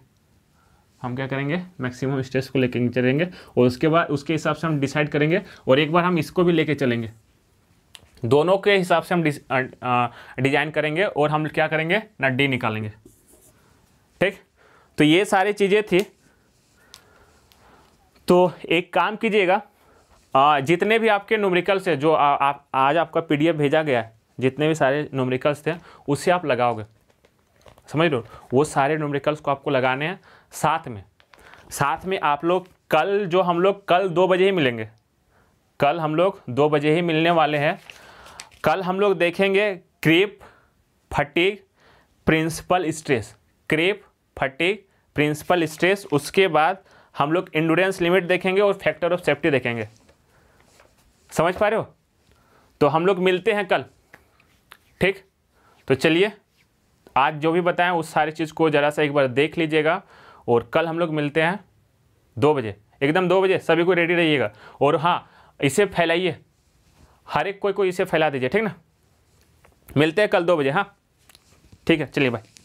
हम क्या करेंगे मैक्सिमम स्ट्रेस को लेकर चलेंगे और उसके बाद उसके हिसाब से हम डिसाइड करेंगे और एक बार हम इसको भी लेके चलेंगे दोनों के हिसाब से हम डिजाइन करेंगे और हम क्या करेंगे ना डी निकालेंगे ठीक तो ये सारी चीज़ें थी तो एक काम कीजिएगा जितने भी आपके नोमरिकल्स है जो आ, आ, आज आपका पीडीएफ भेजा गया है जितने भी सारे नोमरिकल्स थे उसे आप लगाओगे समझ लो वो सारे नोमरिकल्स को आपको लगाने हैं साथ में साथ में आप लोग कल जो हम लोग कल दो बजे ही मिलेंगे कल हम लोग दो बजे ही मिलने वाले हैं कल हम लोग देखेंगे creep fatigue principal stress creep fatigue principal stress उसके बाद हम लोग इंडोरेंस लिमिट देखेंगे और फैक्टर ऑफ सेफ्टी देखेंगे समझ पा रहे हो तो हम लोग मिलते हैं कल ठीक तो चलिए आज जो भी बताएं उस सारी चीज़ को ज़रा सा एक बार देख लीजिएगा और कल हम लोग मिलते हैं दो बजे एकदम दो बजे सभी को रेडी रहिएगा और हाँ इसे फैलाइए हर एक कोई कोई इसे फैला दीजिए ठीक ना मिलते हैं कल दो बजे हाँ ठीक है चलिए भाई